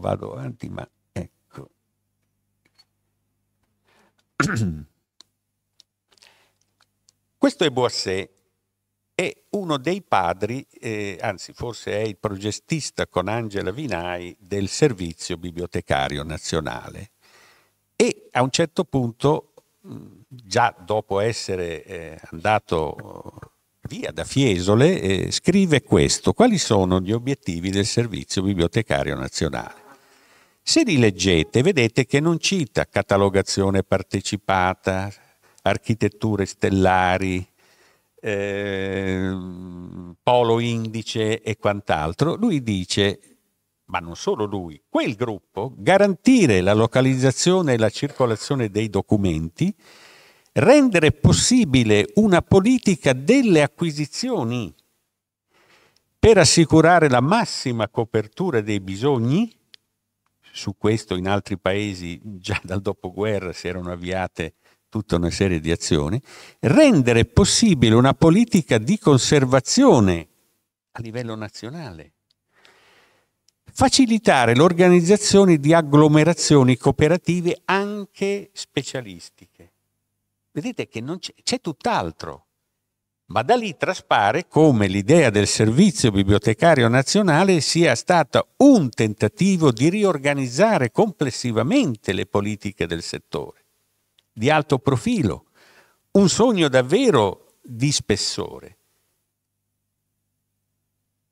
Vado avanti, ma Questo è Boisset, è uno dei padri, eh, anzi forse è il progettista con Angela Vinai del Servizio Bibliotecario Nazionale. E a un certo punto, già dopo essere eh, andato via da Fiesole, eh, scrive questo, quali sono gli obiettivi del Servizio Bibliotecario Nazionale? Se rileggete vedete che non cita catalogazione partecipata, architetture stellari, eh, polo indice e quant'altro. Lui dice, ma non solo lui, quel gruppo, garantire la localizzazione e la circolazione dei documenti, rendere possibile una politica delle acquisizioni per assicurare la massima copertura dei bisogni su questo in altri paesi già dal dopoguerra si erano avviate tutta una serie di azioni, rendere possibile una politica di conservazione a livello nazionale, facilitare l'organizzazione di agglomerazioni cooperative anche specialistiche. Vedete che c'è, tutt'altro ma da lì traspare come l'idea del Servizio Bibliotecario Nazionale sia stata un tentativo di riorganizzare complessivamente le politiche del settore, di alto profilo, un sogno davvero di spessore.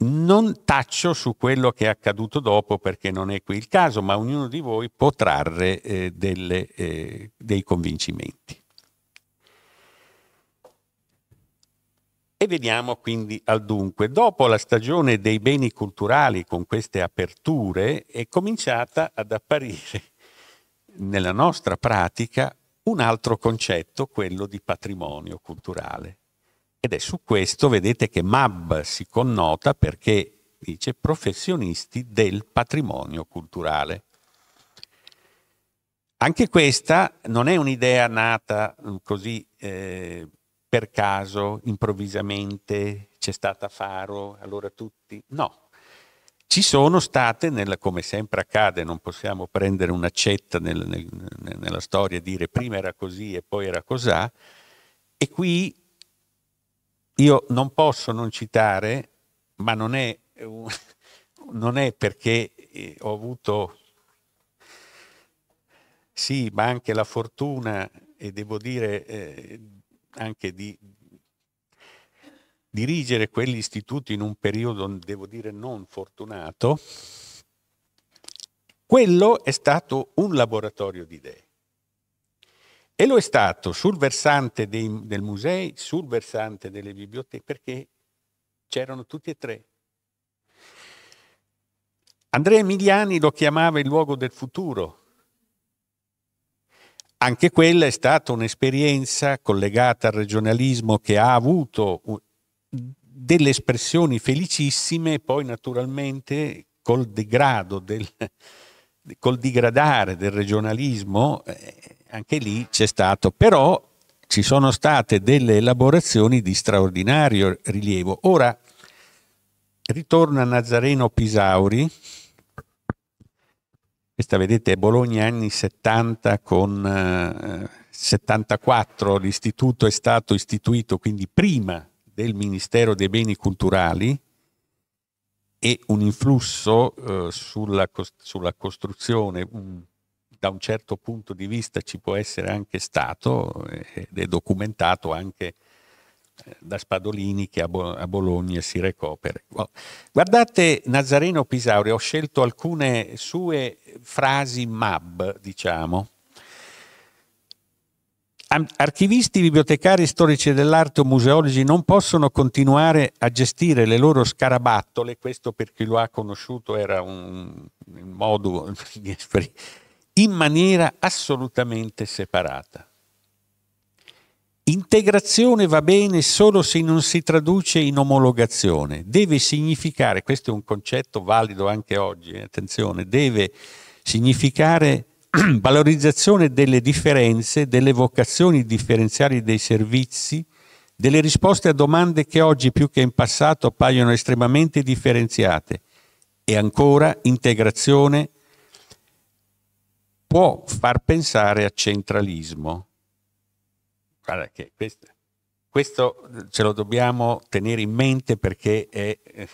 Non taccio su quello che è accaduto dopo perché non è qui il caso, ma ognuno di voi può trarre eh, delle, eh, dei convincimenti. E veniamo quindi al dunque. Dopo la stagione dei beni culturali con queste aperture è cominciata ad apparire nella nostra pratica un altro concetto, quello di patrimonio culturale. Ed è su questo, vedete, che MAB si connota perché dice professionisti del patrimonio culturale. Anche questa non è un'idea nata mm, così... Eh, per caso, improvvisamente, c'è stata Faro, allora tutti. No, ci sono state, nel, come sempre accade, non possiamo prendere un'accetta nel, nel, nella storia e dire prima era così e poi era cos'ha, e qui io non posso non citare, ma non è, non è perché eh, ho avuto, sì, ma anche la fortuna, e devo dire, eh, anche di dirigere quegli istituti in un periodo, devo dire, non fortunato, quello è stato un laboratorio di idee. E lo è stato sul versante dei, del musei, sul versante delle biblioteche, perché c'erano tutti e tre. Andrea Emiliani lo chiamava il luogo del futuro, anche quella è stata un'esperienza collegata al regionalismo che ha avuto delle espressioni felicissime poi naturalmente col degrado del, col digradare del regionalismo eh, anche lì c'è stato però ci sono state delle elaborazioni di straordinario rilievo ora ritorno a Nazareno Pisauri questa vedete è Bologna anni 70 con eh, 74 l'istituto è stato istituito quindi prima del Ministero dei Beni Culturali e un influsso eh, sulla, sulla, costruzione un, da un certo punto di vista ci può essere anche stato eh, ed è documentato anche da Spadolini che a, Bologna si recò. Per... Guardate Nazareno Pisauri, ho scelto alcune sue frasi MAB, diciamo. Archivisti, bibliotecari, storici dell'arte o museologi non possono continuare a gestire le loro scarabattole, questo per chi lo ha conosciuto era un, un modo di esprimere, in maniera assolutamente separata. Integrazione va bene solo se non si traduce in omologazione. Deve significare, questo è un concetto valido anche oggi, eh, attenzione, deve significare valorizzazione delle differenze, delle vocazioni differenziali dei servizi, delle risposte a domande che oggi più che in passato appaiono estremamente differenziate. E ancora integrazione può far pensare a centralismo Guarda che questo, questo eh, ce lo dobbiamo tenere in mente perché è eh,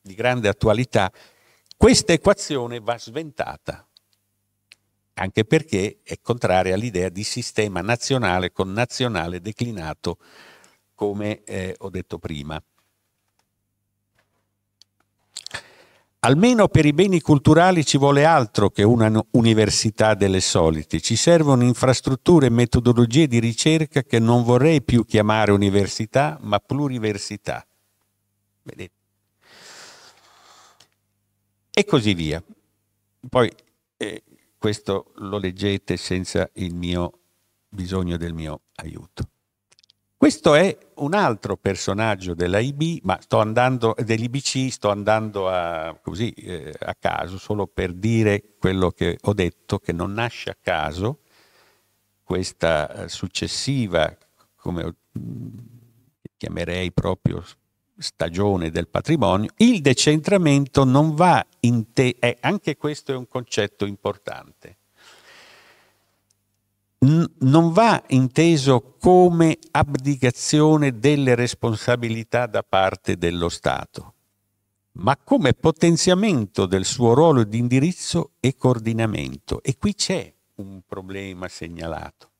di grande attualità. Questa equazione va sventata, anche perché è contraria all'idea di sistema nazionale con nazionale declinato, come eh, ho detto prima. Almeno per i beni culturali ci vuole altro che una università delle solite, ci servono infrastrutture e metodologie di ricerca che non vorrei più chiamare università, ma pluriversità. Vedete? E così via. Poi eh, questo lo leggete senza il mio bisogno del mio aiuto. Questo è un altro personaggio dell'IB, ma sto andando, dell'IBC, sto andando a, così, eh, a caso, solo per dire quello che ho detto, che non nasce a caso questa eh, successiva, come mm, chiamerei proprio stagione del patrimonio, il decentramento non va in te, eh, anche questo è un concetto importante non va inteso come abdicazione delle responsabilità da parte dello Stato, ma come potenziamento del suo ruolo di indirizzo e coordinamento. E qui c'è un problema segnalato.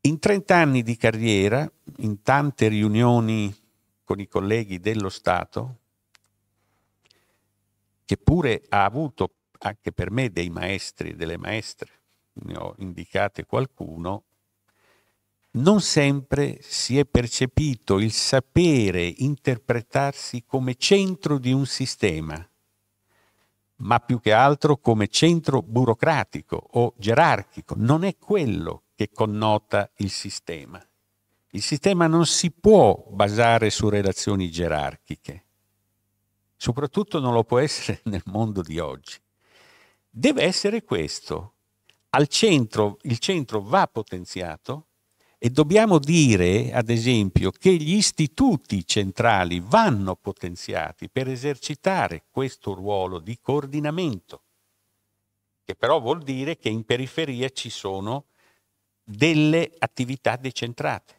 In 30 anni di carriera, in tante riunioni con i colleghi dello Stato, che pure ha avuto anche per me dei maestri e delle maestre, ne ho indicate qualcuno, non sempre si è percepito il sapere interpretarsi come centro di un sistema, ma più che altro come centro burocratico o gerarchico. Non è quello che connota il sistema. Il sistema non si può basare su relazioni gerarchiche, soprattutto non lo può essere nel mondo di oggi. Deve essere questo, al centro, il centro va potenziato e dobbiamo dire, ad esempio, che gli istituti centrali vanno potenziati per esercitare questo ruolo di coordinamento, che però vuol dire che in periferia ci sono delle attività decentrate.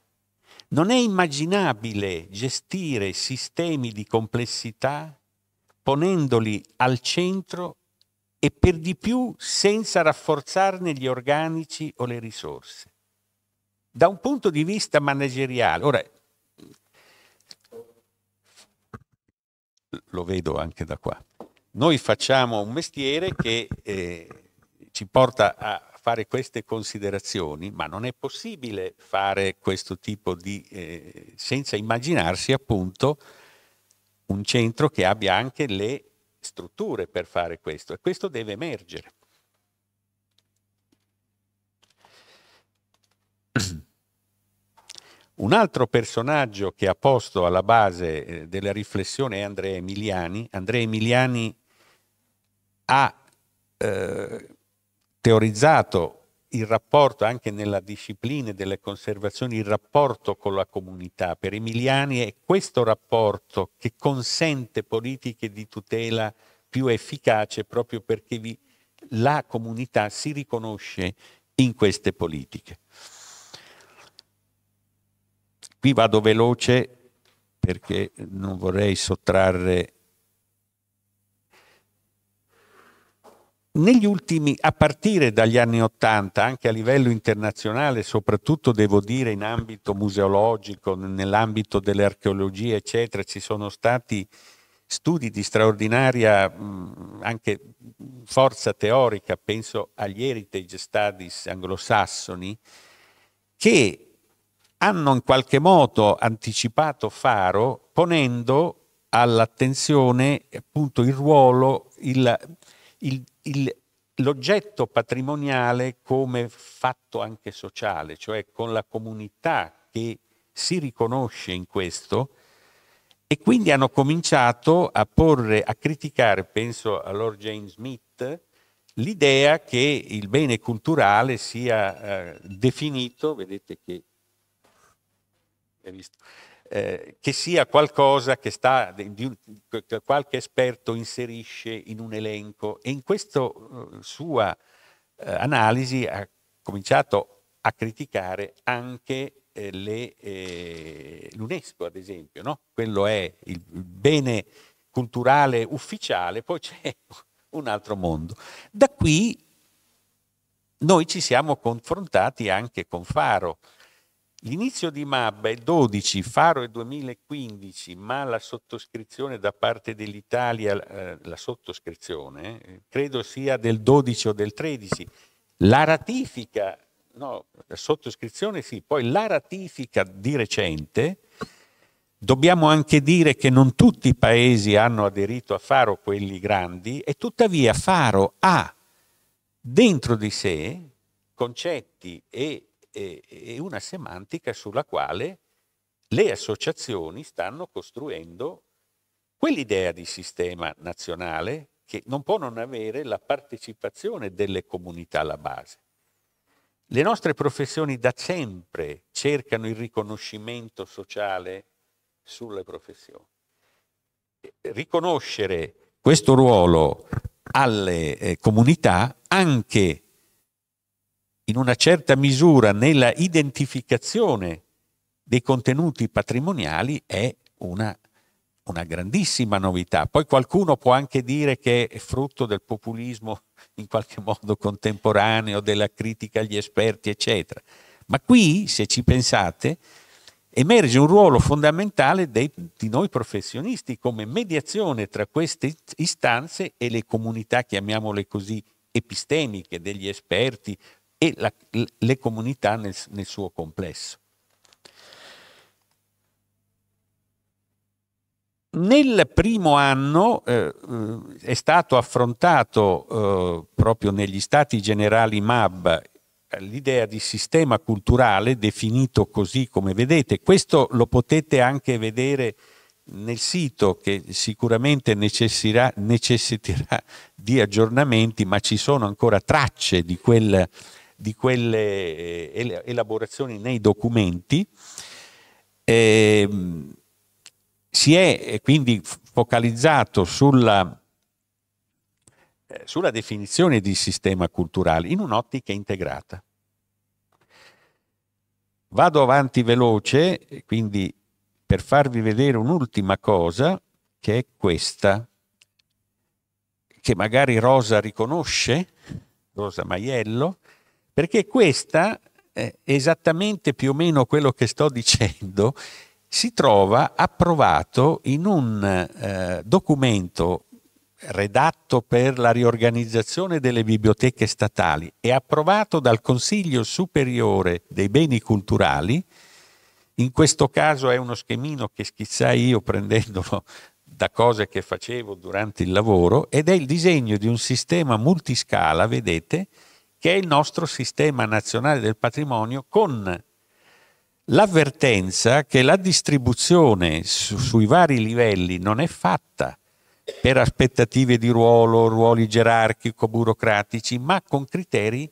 Non è immaginabile gestire sistemi di complessità ponendoli al centro e per di più senza rafforzarne gli organici o le risorse. Da un punto di vista manageriale, ora lo vedo anche da qua, noi facciamo un mestiere che eh, ci porta a fare queste considerazioni, ma non è possibile fare questo tipo di... Eh, senza immaginarsi appunto un centro che abbia anche le strutture per fare questo e questo deve emergere. Un altro personaggio che ha posto alla base eh, della riflessione è Andrea Emiliani. Andrea Emiliani ha eh, teorizzato il rapporto anche nella disciplina delle conservazioni, il rapporto con la comunità. Per Emiliani è questo rapporto che consente politiche di tutela più efficace proprio perché vi, la comunità si riconosce in queste politiche. Qui vado veloce perché non vorrei sottrarre negli ultimi, a partire dagli anni Ottanta, anche a livello internazionale, soprattutto devo dire in ambito museologico, nell'ambito delle archeologie, eccetera, ci sono stati studi di straordinaria mh, anche forza teorica, penso agli heritage studies anglosassoni, che hanno in qualche modo anticipato Faro ponendo all'attenzione appunto il ruolo, il, il, il, l'oggetto patrimoniale come fatto anche sociale, cioè con la comunità che si riconosce in questo e quindi hanno cominciato a porre, a criticare, penso a Lord James Smith, l'idea che il bene culturale sia eh, definito, vedete che eh, che sia qualcosa che sta, di, qualche esperto inserisce in un elenco e in questa uh, eh, sua uh, analisi ha cominciato a criticare anche eh, le, eh, l'UNESCO, ad esempio, no? quello è il bene culturale ufficiale, poi c'è un altro mondo. Da qui noi ci siamo confrontati anche con Faro, L'inizio di MAB è 12, Faro è 2015, ma la sottoscrizione da parte dell'Italia, eh, la sottoscrizione, eh, credo sia del 12 o del 13. La ratifica, no, la sottoscrizione sì, poi la ratifica di recente, dobbiamo anche dire che non tutti i paesi hanno aderito a Faro, quelli grandi, e tuttavia Faro ha dentro di sé concetti e è una semantica sulla quale le associazioni stanno costruendo quell'idea di sistema nazionale che non può non avere la partecipazione delle comunità alla base. Le nostre professioni da sempre cercano il riconoscimento sociale sulle professioni. Riconoscere questo ruolo alle eh, comunità anche in una certa misura nella identificazione dei contenuti patrimoniali è una, una, grandissima novità. Poi qualcuno può anche dire che è frutto del populismo in qualche modo contemporaneo, della critica agli esperti, eccetera. Ma qui, se ci pensate, emerge un ruolo fondamentale dei, di noi professionisti come mediazione tra queste istanze e le comunità, chiamiamole così, epistemiche, degli esperti e la, le comunità nel, nel suo complesso. Nel primo anno eh, eh è stato affrontato eh, proprio negli stati generali MAB l'idea di sistema culturale definito così come vedete. Questo lo potete anche vedere nel sito che sicuramente necessiterà, necessiterà di aggiornamenti, ma ci sono ancora tracce di quel di quelle eh, elaborazioni nei documenti. Eh, si è quindi focalizzato sulla, eh, sulla definizione di sistema culturale in un'ottica integrata. Vado avanti veloce, quindi per farvi vedere un'ultima cosa, che è questa, che magari Rosa riconosce, Rosa Maiello, perché questa, eh, esattamente più o meno quello che sto dicendo, si trova approvato in un eh, documento redatto per la riorganizzazione delle biblioteche statali e approvato dal Consiglio Superiore dei Beni Culturali, in questo caso è uno schemino che schizzai io prendendolo da cose che facevo durante il lavoro ed è il disegno di un sistema multiscala, vedete, che è il nostro sistema nazionale del patrimonio, con l'avvertenza che la distribuzione su, sui vari livelli non è fatta per aspettative di ruolo, ruoli gerarchico-burocratici, ma con criteri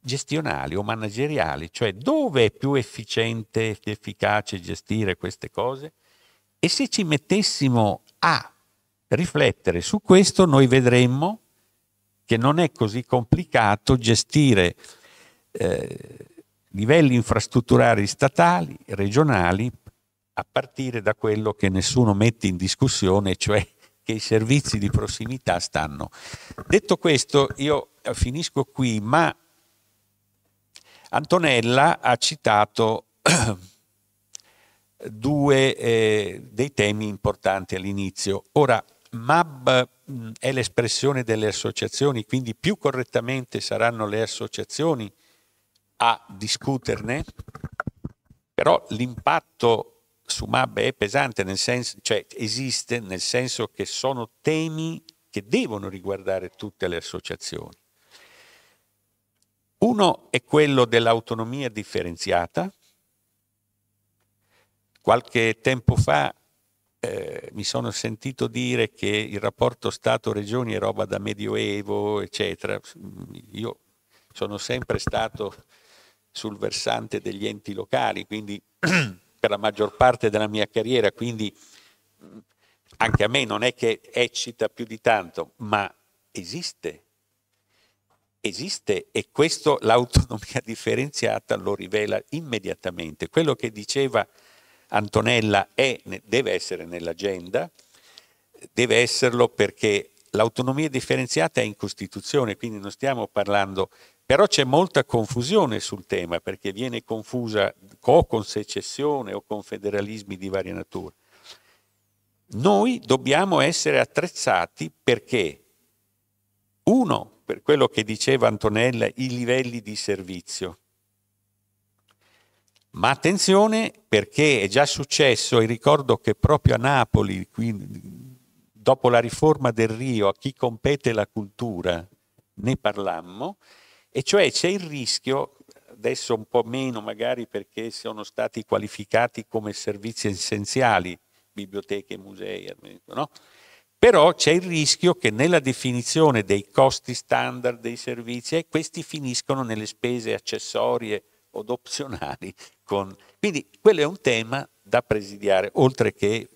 gestionali o manageriali, cioè dove è più efficiente ed efficace gestire queste cose. E se ci mettessimo a riflettere su questo, noi vedremmo che non è così complicato gestire eh, livelli infrastrutturali statali, regionali, a partire da quello che nessuno mette in discussione, cioè che i servizi di prossimità stanno. Detto questo, io eh, finisco qui, ma Antonella ha citato due eh, dei temi importanti all'inizio. Ora, MAB mm, è l'espressione delle associazioni, quindi più correttamente saranno le associazioni a discuterne, però l'impatto su MAB è pesante, nel senso, cioè esiste nel senso che sono temi che devono riguardare tutte le associazioni. Uno è quello dell'autonomia differenziata. Qualche tempo fa eh, mi sono sentito dire che il rapporto Stato-Regioni è roba da medioevo, eccetera. Io sono sempre stato sul versante degli enti locali, quindi per la maggior parte della mia carriera, quindi anche a me non è che eccita più di tanto, ma esiste. Esiste e questo l'autonomia differenziata lo rivela immediatamente. Quello che diceva Antonella è, deve essere nell'agenda, deve esserlo perché l'autonomia differenziata è in Costituzione, quindi non stiamo parlando... Però c'è molta confusione sul tema perché viene confusa o con secessione o con federalismi di varia natura. Noi dobbiamo essere attrezzati perché, uno, per quello che diceva Antonella, i livelli di servizio, ma attenzione perché è già successo e ricordo che proprio a Napoli, qui, dopo la riforma del Rio, a chi compete la cultura, ne parlammo, e cioè c'è il rischio, adesso un po' meno magari perché sono stati qualificati come servizi essenziali, biblioteche, musei, no? però c'è il rischio che nella definizione dei costi standard dei servizi eh, questi finiscono nelle spese accessorie od opzionali. Con... Quindi quello è un tema da presidiare, oltre che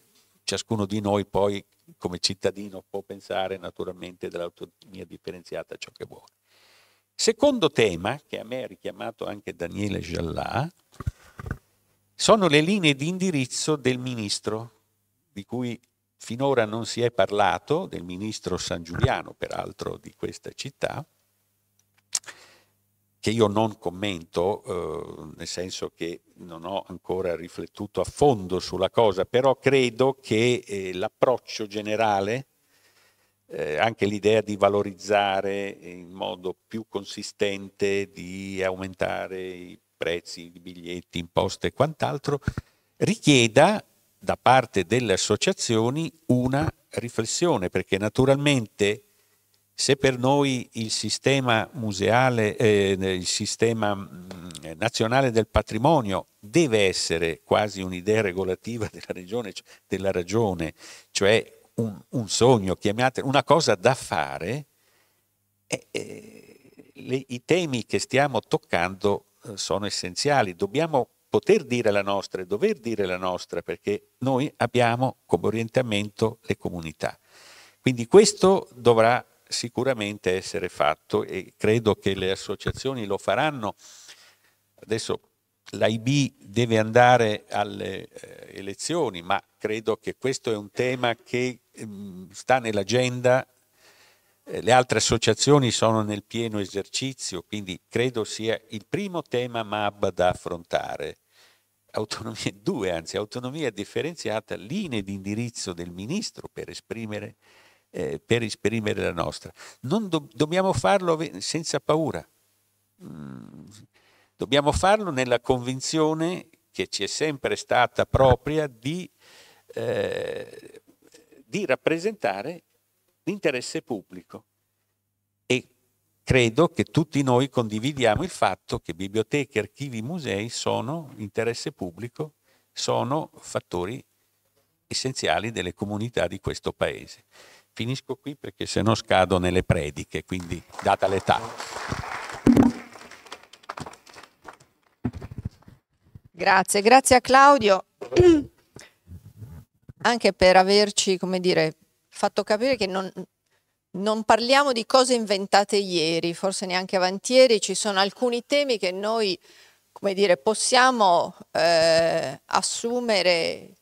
ciascuno di noi poi come cittadino può pensare naturalmente dell'autonomia differenziata a ciò che vuole. Secondo tema, che a me ha richiamato anche Daniele Giallà, sono le linee di indirizzo del ministro, di cui finora non si è parlato, del ministro San Giuliano, peraltro, di questa città, che io non commento, eh, nel senso che non ho ancora riflettuto a fondo sulla cosa, però credo che eh, l'approccio generale, eh, anche l'idea di valorizzare in modo più consistente, di aumentare i prezzi di biglietti, imposte e quant'altro, richieda da parte delle associazioni una riflessione, perché naturalmente se per noi il sistema museale, eh, il sistema mm, nazionale del patrimonio deve essere quasi un'idea regolativa della, regione, cioè della ragione, cioè un, un sogno, chiamiate, una cosa da fare, eh, eh, le, i temi che stiamo toccando eh, sono essenziali. Dobbiamo poter dire la nostra e dover dire la nostra perché noi abbiamo come orientamento le comunità. Quindi questo dovrà sicuramente essere fatto e credo che le associazioni lo faranno. Adesso l'AIB deve andare alle eh, elezioni, ma credo che questo è un tema che ehm, sta nell'agenda. Eh, le altre associazioni sono nel pieno esercizio, quindi credo sia il primo tema MAB da affrontare. Autonomia, due, anzi, autonomia differenziata, linee di indirizzo del Ministro per esprimere eh, per esprimere la nostra. Do dobbiamo farlo senza paura, mm, dobbiamo farlo nella convinzione che ci è sempre stata propria di, eh, di rappresentare l'interesse pubblico. E credo che tutti noi condividiamo il fatto che biblioteche, archivi, musei sono interesse pubblico, sono fattori essenziali delle comunità di questo Paese. Finisco qui perché se no scado nelle prediche, quindi data l'età. Grazie, grazie a Claudio anche per averci, come dire, fatto capire che non, non parliamo di cose inventate ieri, forse neanche avantieri, ci sono alcuni temi che noi, come dire, possiamo eh, assumere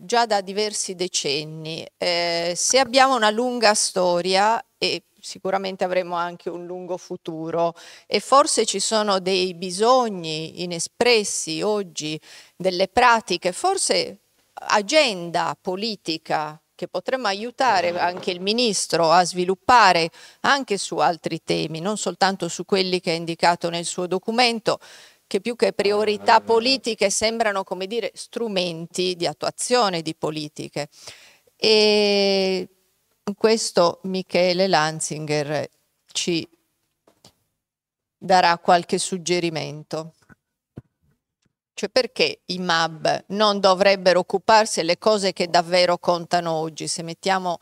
già da diversi decenni. Eh, se abbiamo una lunga storia e sicuramente avremo anche un lungo futuro e forse ci sono dei bisogni inespressi oggi, delle pratiche, forse agenda politica che potremmo aiutare anche il Ministro a sviluppare anche su altri temi, non soltanto su quelli che ha indicato nel suo documento, che più che priorità politiche sembrano, come dire, strumenti di attuazione di politiche. E questo Michele Lanzinger ci darà qualche suggerimento. Cioè perché i MAB non dovrebbero occuparsi delle cose che davvero contano oggi? Se mettiamo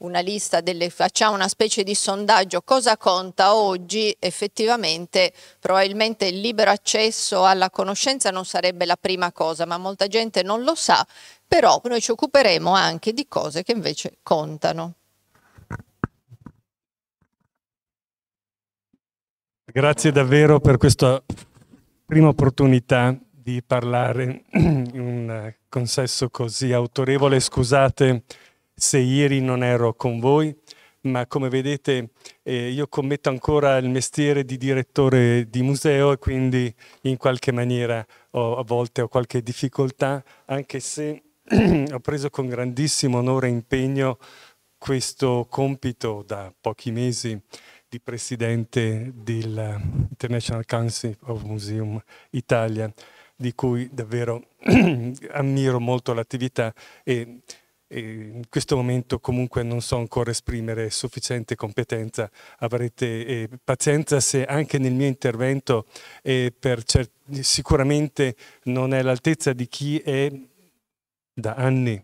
una lista delle, facciamo una specie di sondaggio cosa conta oggi effettivamente probabilmente il libero accesso alla conoscenza non sarebbe la prima cosa ma molta gente non lo sa però noi ci occuperemo anche di cose che invece contano grazie davvero per questa prima opportunità di parlare in un consesso così autorevole scusate se ieri non ero con voi, ma come vedete eh, io commetto ancora il mestiere di direttore di museo e quindi in qualche maniera ho, a volte ho qualche difficoltà, anche se ho preso con grandissimo onore e impegno questo compito da pochi mesi di presidente dell'International Council of Museum Italia, di cui davvero ammiro molto l'attività e e in questo momento comunque non so ancora esprimere sufficiente competenza. Avrete eh, pazienza se anche nel mio intervento eh, cer- sicuramente non è all'altezza di chi è da anni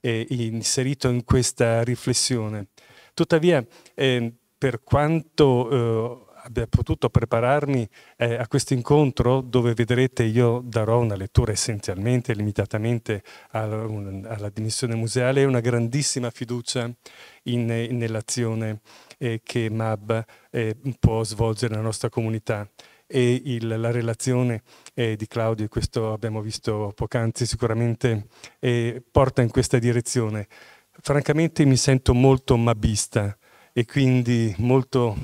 eh, inserito in questa riflessione. Tuttavia, eh, per quanto eh, abbia potuto prepararmi eh, a questo incontro dove vedrete io darò una lettura essenzialmente, limitatamente alla, un, alla dimensione museale e una grandissima fiducia nell'azione eh, che MAB eh, può svolgere nella nostra comunità e il, la relazione eh, di Claudio, e questo abbiamo visto poc'anzi, sicuramente eh, porta in questa direzione. Francamente mi sento molto mabista e quindi molto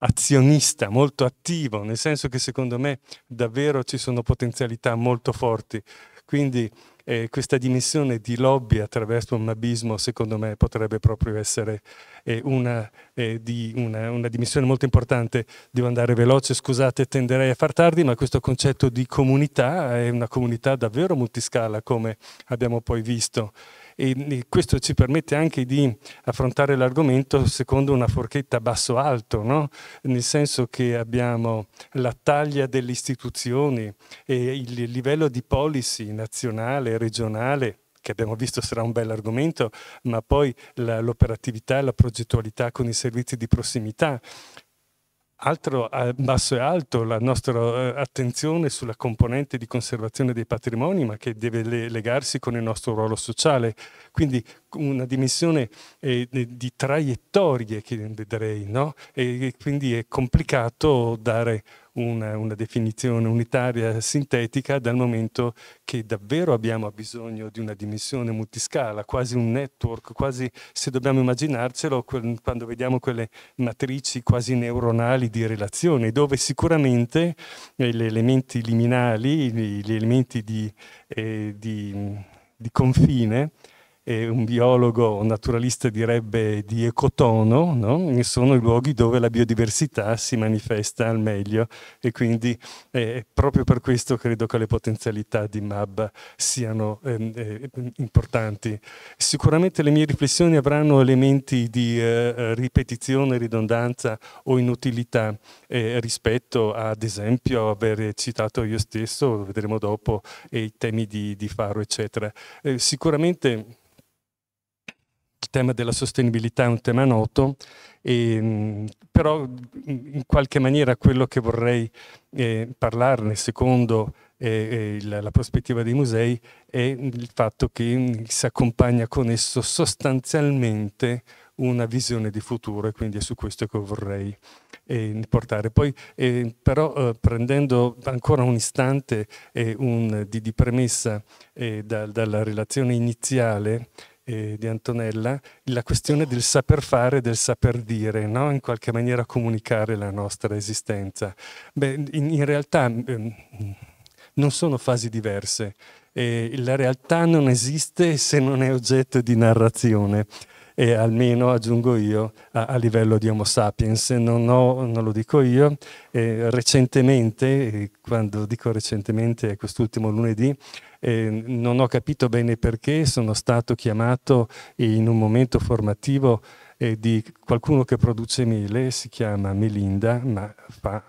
azionista, molto attivo, nel senso che secondo me davvero ci sono potenzialità molto forti. Quindi eh, questa dimensione di lobby attraverso un mabismo secondo me potrebbe proprio essere eh, una, eh, di una, una, dimensione molto importante. Devo andare veloce, scusate, tenderei a far tardi, ma questo concetto di comunità è una comunità davvero multiscala come abbiamo poi visto e questo ci permette anche di affrontare l'argomento secondo una forchetta basso-alto, no? nel senso che abbiamo la taglia delle istituzioni e il livello di policy nazionale, regionale, che abbiamo visto sarà un bel argomento, ma poi l'operatività e la progettualità con i servizi di prossimità, altro eh, basso e alto la nostra eh, attenzione sulla componente di conservazione dei patrimoni, ma che deve legarsi con il nostro ruolo sociale. Quindi una dimensione eh, di traiettorie che vedrei, no? E quindi è complicato dare una, una definizione unitaria sintetica dal momento che davvero abbiamo bisogno di una dimensione multiscala, quasi un network, quasi se dobbiamo immaginarcelo quando vediamo quelle matrici quasi neuronali di relazione, dove sicuramente eh, gli elementi liminali, gli elementi di, eh, di, di confine, eh, un biologo naturalista direbbe di ecotono, no? sono i luoghi dove la biodiversità si manifesta al meglio e quindi eh, proprio per questo credo che le potenzialità di MAB siano ehm, eh, importanti. Sicuramente le mie riflessioni avranno elementi di eh, ripetizione, ridondanza o inutilità eh, rispetto ad esempio aver citato io stesso, lo vedremo dopo, i temi di, di Faro eccetera. Eh, sicuramente il tema della sostenibilità è un tema noto, e, mm, però in qualche maniera quello che vorrei eh, parlarne secondo eh, eh la, la, prospettiva dei musei è il fatto che mm, si accompagna con esso sostanzialmente una visione di futuro e quindi è su questo che vorrei eh, portare. Poi eh, però eh, prendendo ancora un istante eh, un, di, di, premessa eh, dal, dalla relazione iniziale eh, di Antonella, la questione del saper fare e del saper dire, no? in qualche maniera comunicare la nostra esistenza. Beh, in, in realtà eh, non sono fasi diverse. Eh, la realtà non esiste se non è oggetto di narrazione e almeno aggiungo io a, a livello di Homo sapiens. Non, ho, non lo dico io, eh, recentemente, quando dico recentemente è quest'ultimo lunedì, eh, non ho capito bene perché sono stato chiamato in un momento formativo eh, di qualcuno che produce mele, si chiama Melinda, ma fa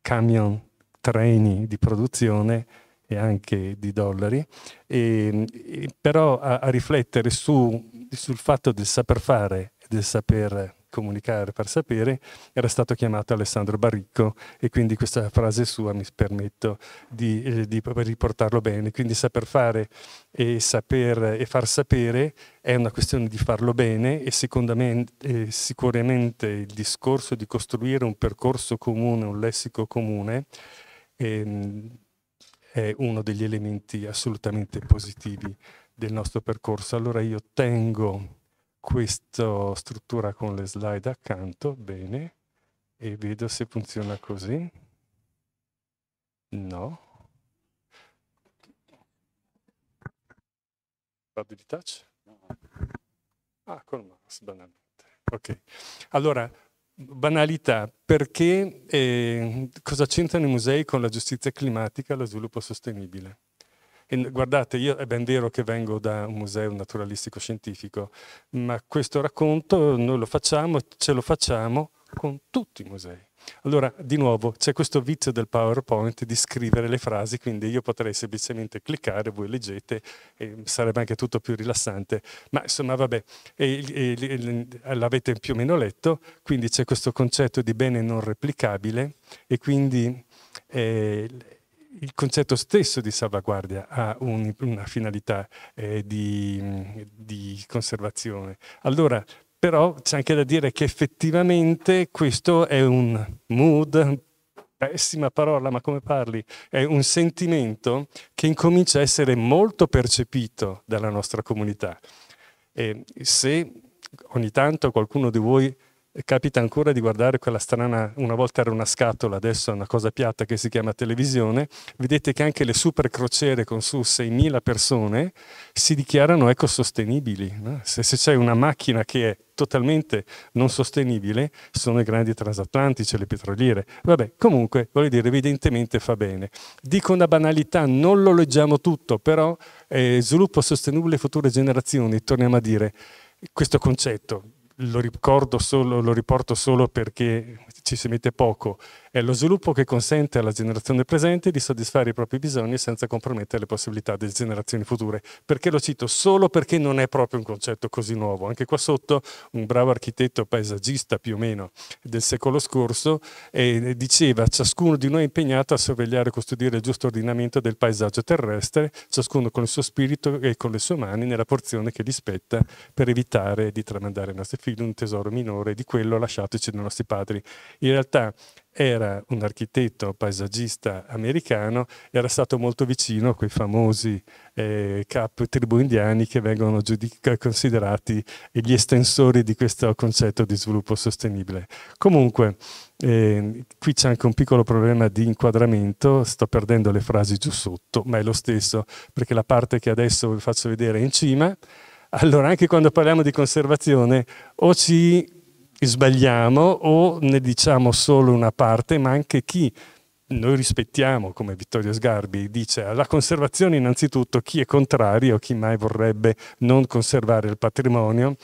camion treni di produzione e anche di dollari, e, e però a, a, riflettere su sul fatto del saper fare e del saper comunicare far sapere, era stato chiamato Alessandro Baricco e quindi questa frase sua mi permetto di, eh, di riportarlo bene. Quindi saper fare e, saper, e, far sapere è una questione di farlo bene e eh, sicuramente il discorso di costruire un percorso comune, un lessico comune, ehm, è uno degli elementi assolutamente positivi del nostro percorso. Allora io tengo questa struttura con le slide accanto, bene, e vedo se funziona così. No. Vado di touch? Ah, col mouse, banalmente. Ok. Allora, banalità, perché eh, cosa c'entrano i musei con la giustizia climatica e lo sviluppo sostenibile? E guardate, io è ben vero che vengo da un museo naturalistico scientifico, ma questo racconto noi lo facciamo, e ce lo facciamo con tutti i musei. Allora, di nuovo, c'è questo vizio del PowerPoint di scrivere le frasi, quindi io potrei semplicemente cliccare, voi leggete, e sarebbe anche tutto più rilassante. Ma insomma, vabbè, l'avete più o meno letto, quindi c'è questo concetto di bene non replicabile e quindi eh, il concetto stesso di salvaguardia ha un, una finalità eh, di, di conservazione. Allora, però c'è anche da dire che effettivamente questo è un mood, pessima parola, ma come parli? È un sentimento che incomincia a essere molto percepito dalla nostra comunità. E se ogni tanto qualcuno di voi capita ancora di guardare quella strana, una volta era una scatola, adesso è una cosa piatta che si chiama televisione, vedete che anche le super crociere con su 6.000 persone si dichiarano ecosostenibili. No? Se, se c'è una macchina che è totalmente non sostenibile sono i grandi transatlantici, le petroliere. Vabbè, comunque, voglio dire, evidentemente fa bene. Dico una banalità, non lo leggiamo tutto, però eh, sviluppo sostenibile future generazioni, torniamo a dire questo concetto lo ricordo solo, lo riporto solo perché ci si mette poco, è lo sviluppo che consente alla generazione presente di soddisfare i propri bisogni senza compromettere le possibilità delle generazioni future. Perché lo cito? Solo perché non è proprio un concetto così nuovo. Anche qua sotto un bravo architetto paesaggista più o meno del secolo scorso eh, diceva ciascuno di noi è impegnato a sorvegliare e custodire il giusto ordinamento del paesaggio terrestre, ciascuno con il suo spirito e con le sue mani nella porzione che gli spetta per evitare di tramandare ai nostri figli un tesoro minore di quello lasciatoci dai nostri padri. In realtà era un architetto paesaggista americano, era stato molto vicino a quei famosi eh, cap tribù indiani che vengono giudica, considerati gli estensori di questo concetto di sviluppo sostenibile. Comunque, eh, qui c'è anche un piccolo problema di inquadramento, sto perdendo le frasi giù sotto, ma è lo stesso, perché la parte che adesso vi faccio vedere è in cima. Allora, anche quando parliamo di conservazione, o ci sbagliamo o ne diciamo solo una parte, ma anche chi noi rispettiamo, come Vittorio Sgarbi dice, alla conservazione innanzitutto chi è contrario, chi mai vorrebbe non conservare il patrimonio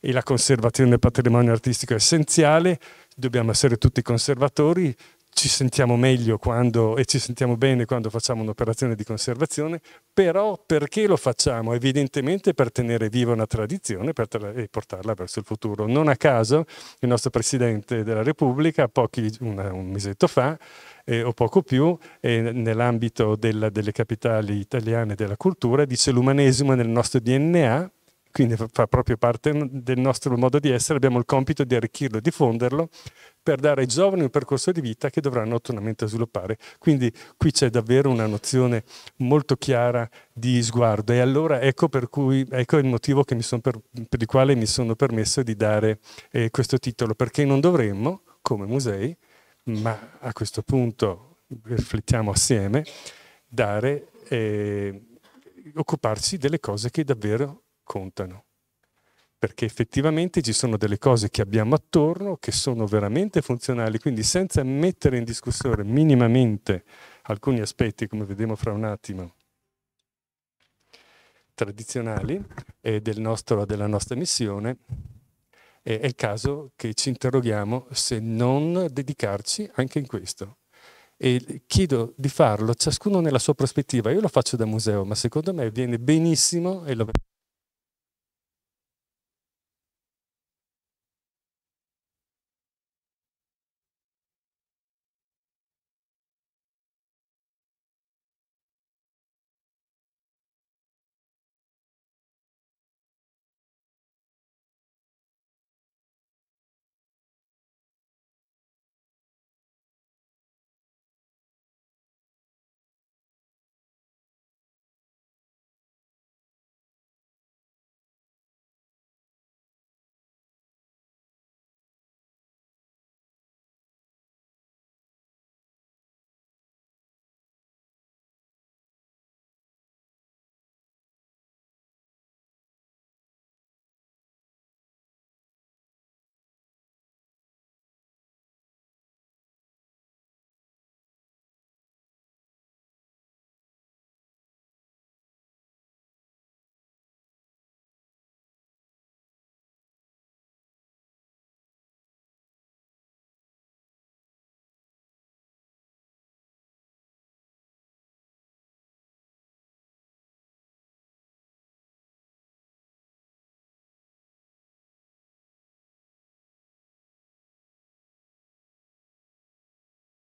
e la conservazione del patrimonio artistico è essenziale, dobbiamo essere tutti conservatori, ci sentiamo meglio quando, e ci sentiamo bene quando facciamo un'operazione di conservazione, però perché lo facciamo? Evidentemente per tenere viva una tradizione per, e portarla verso il futuro. Non a caso il nostro Presidente della Repubblica, pochi, una, un mesetto fa, eh, o poco più, eh, nell'ambito della, delle capitali italiane della cultura, dice l'umanesimo nel nostro DNA quindi fa proprio parte del nostro modo di essere, abbiamo il compito di arricchirlo e diffonderlo per dare ai giovani un percorso di vita che dovranno autonomamente sviluppare. Quindi qui c'è davvero una nozione molto chiara di sguardo e allora ecco, cui, ecco il motivo per, per, il quale mi sono permesso di dare eh, questo titolo, perché non dovremmo, come musei, ma a questo punto riflettiamo assieme, dare, eh, occuparci delle cose che davvero contano. Perché effettivamente ci sono delle cose che abbiamo attorno che sono veramente funzionali, quindi senza mettere in discussione minimamente alcuni aspetti, come vedremo fra un attimo, tradizionali e del nostro, della nostra missione, è il caso che ci interroghiamo se non dedicarci anche in questo. E chiedo di farlo ciascuno nella sua prospettiva. Io lo faccio da museo, ma secondo me viene benissimo e lo vedo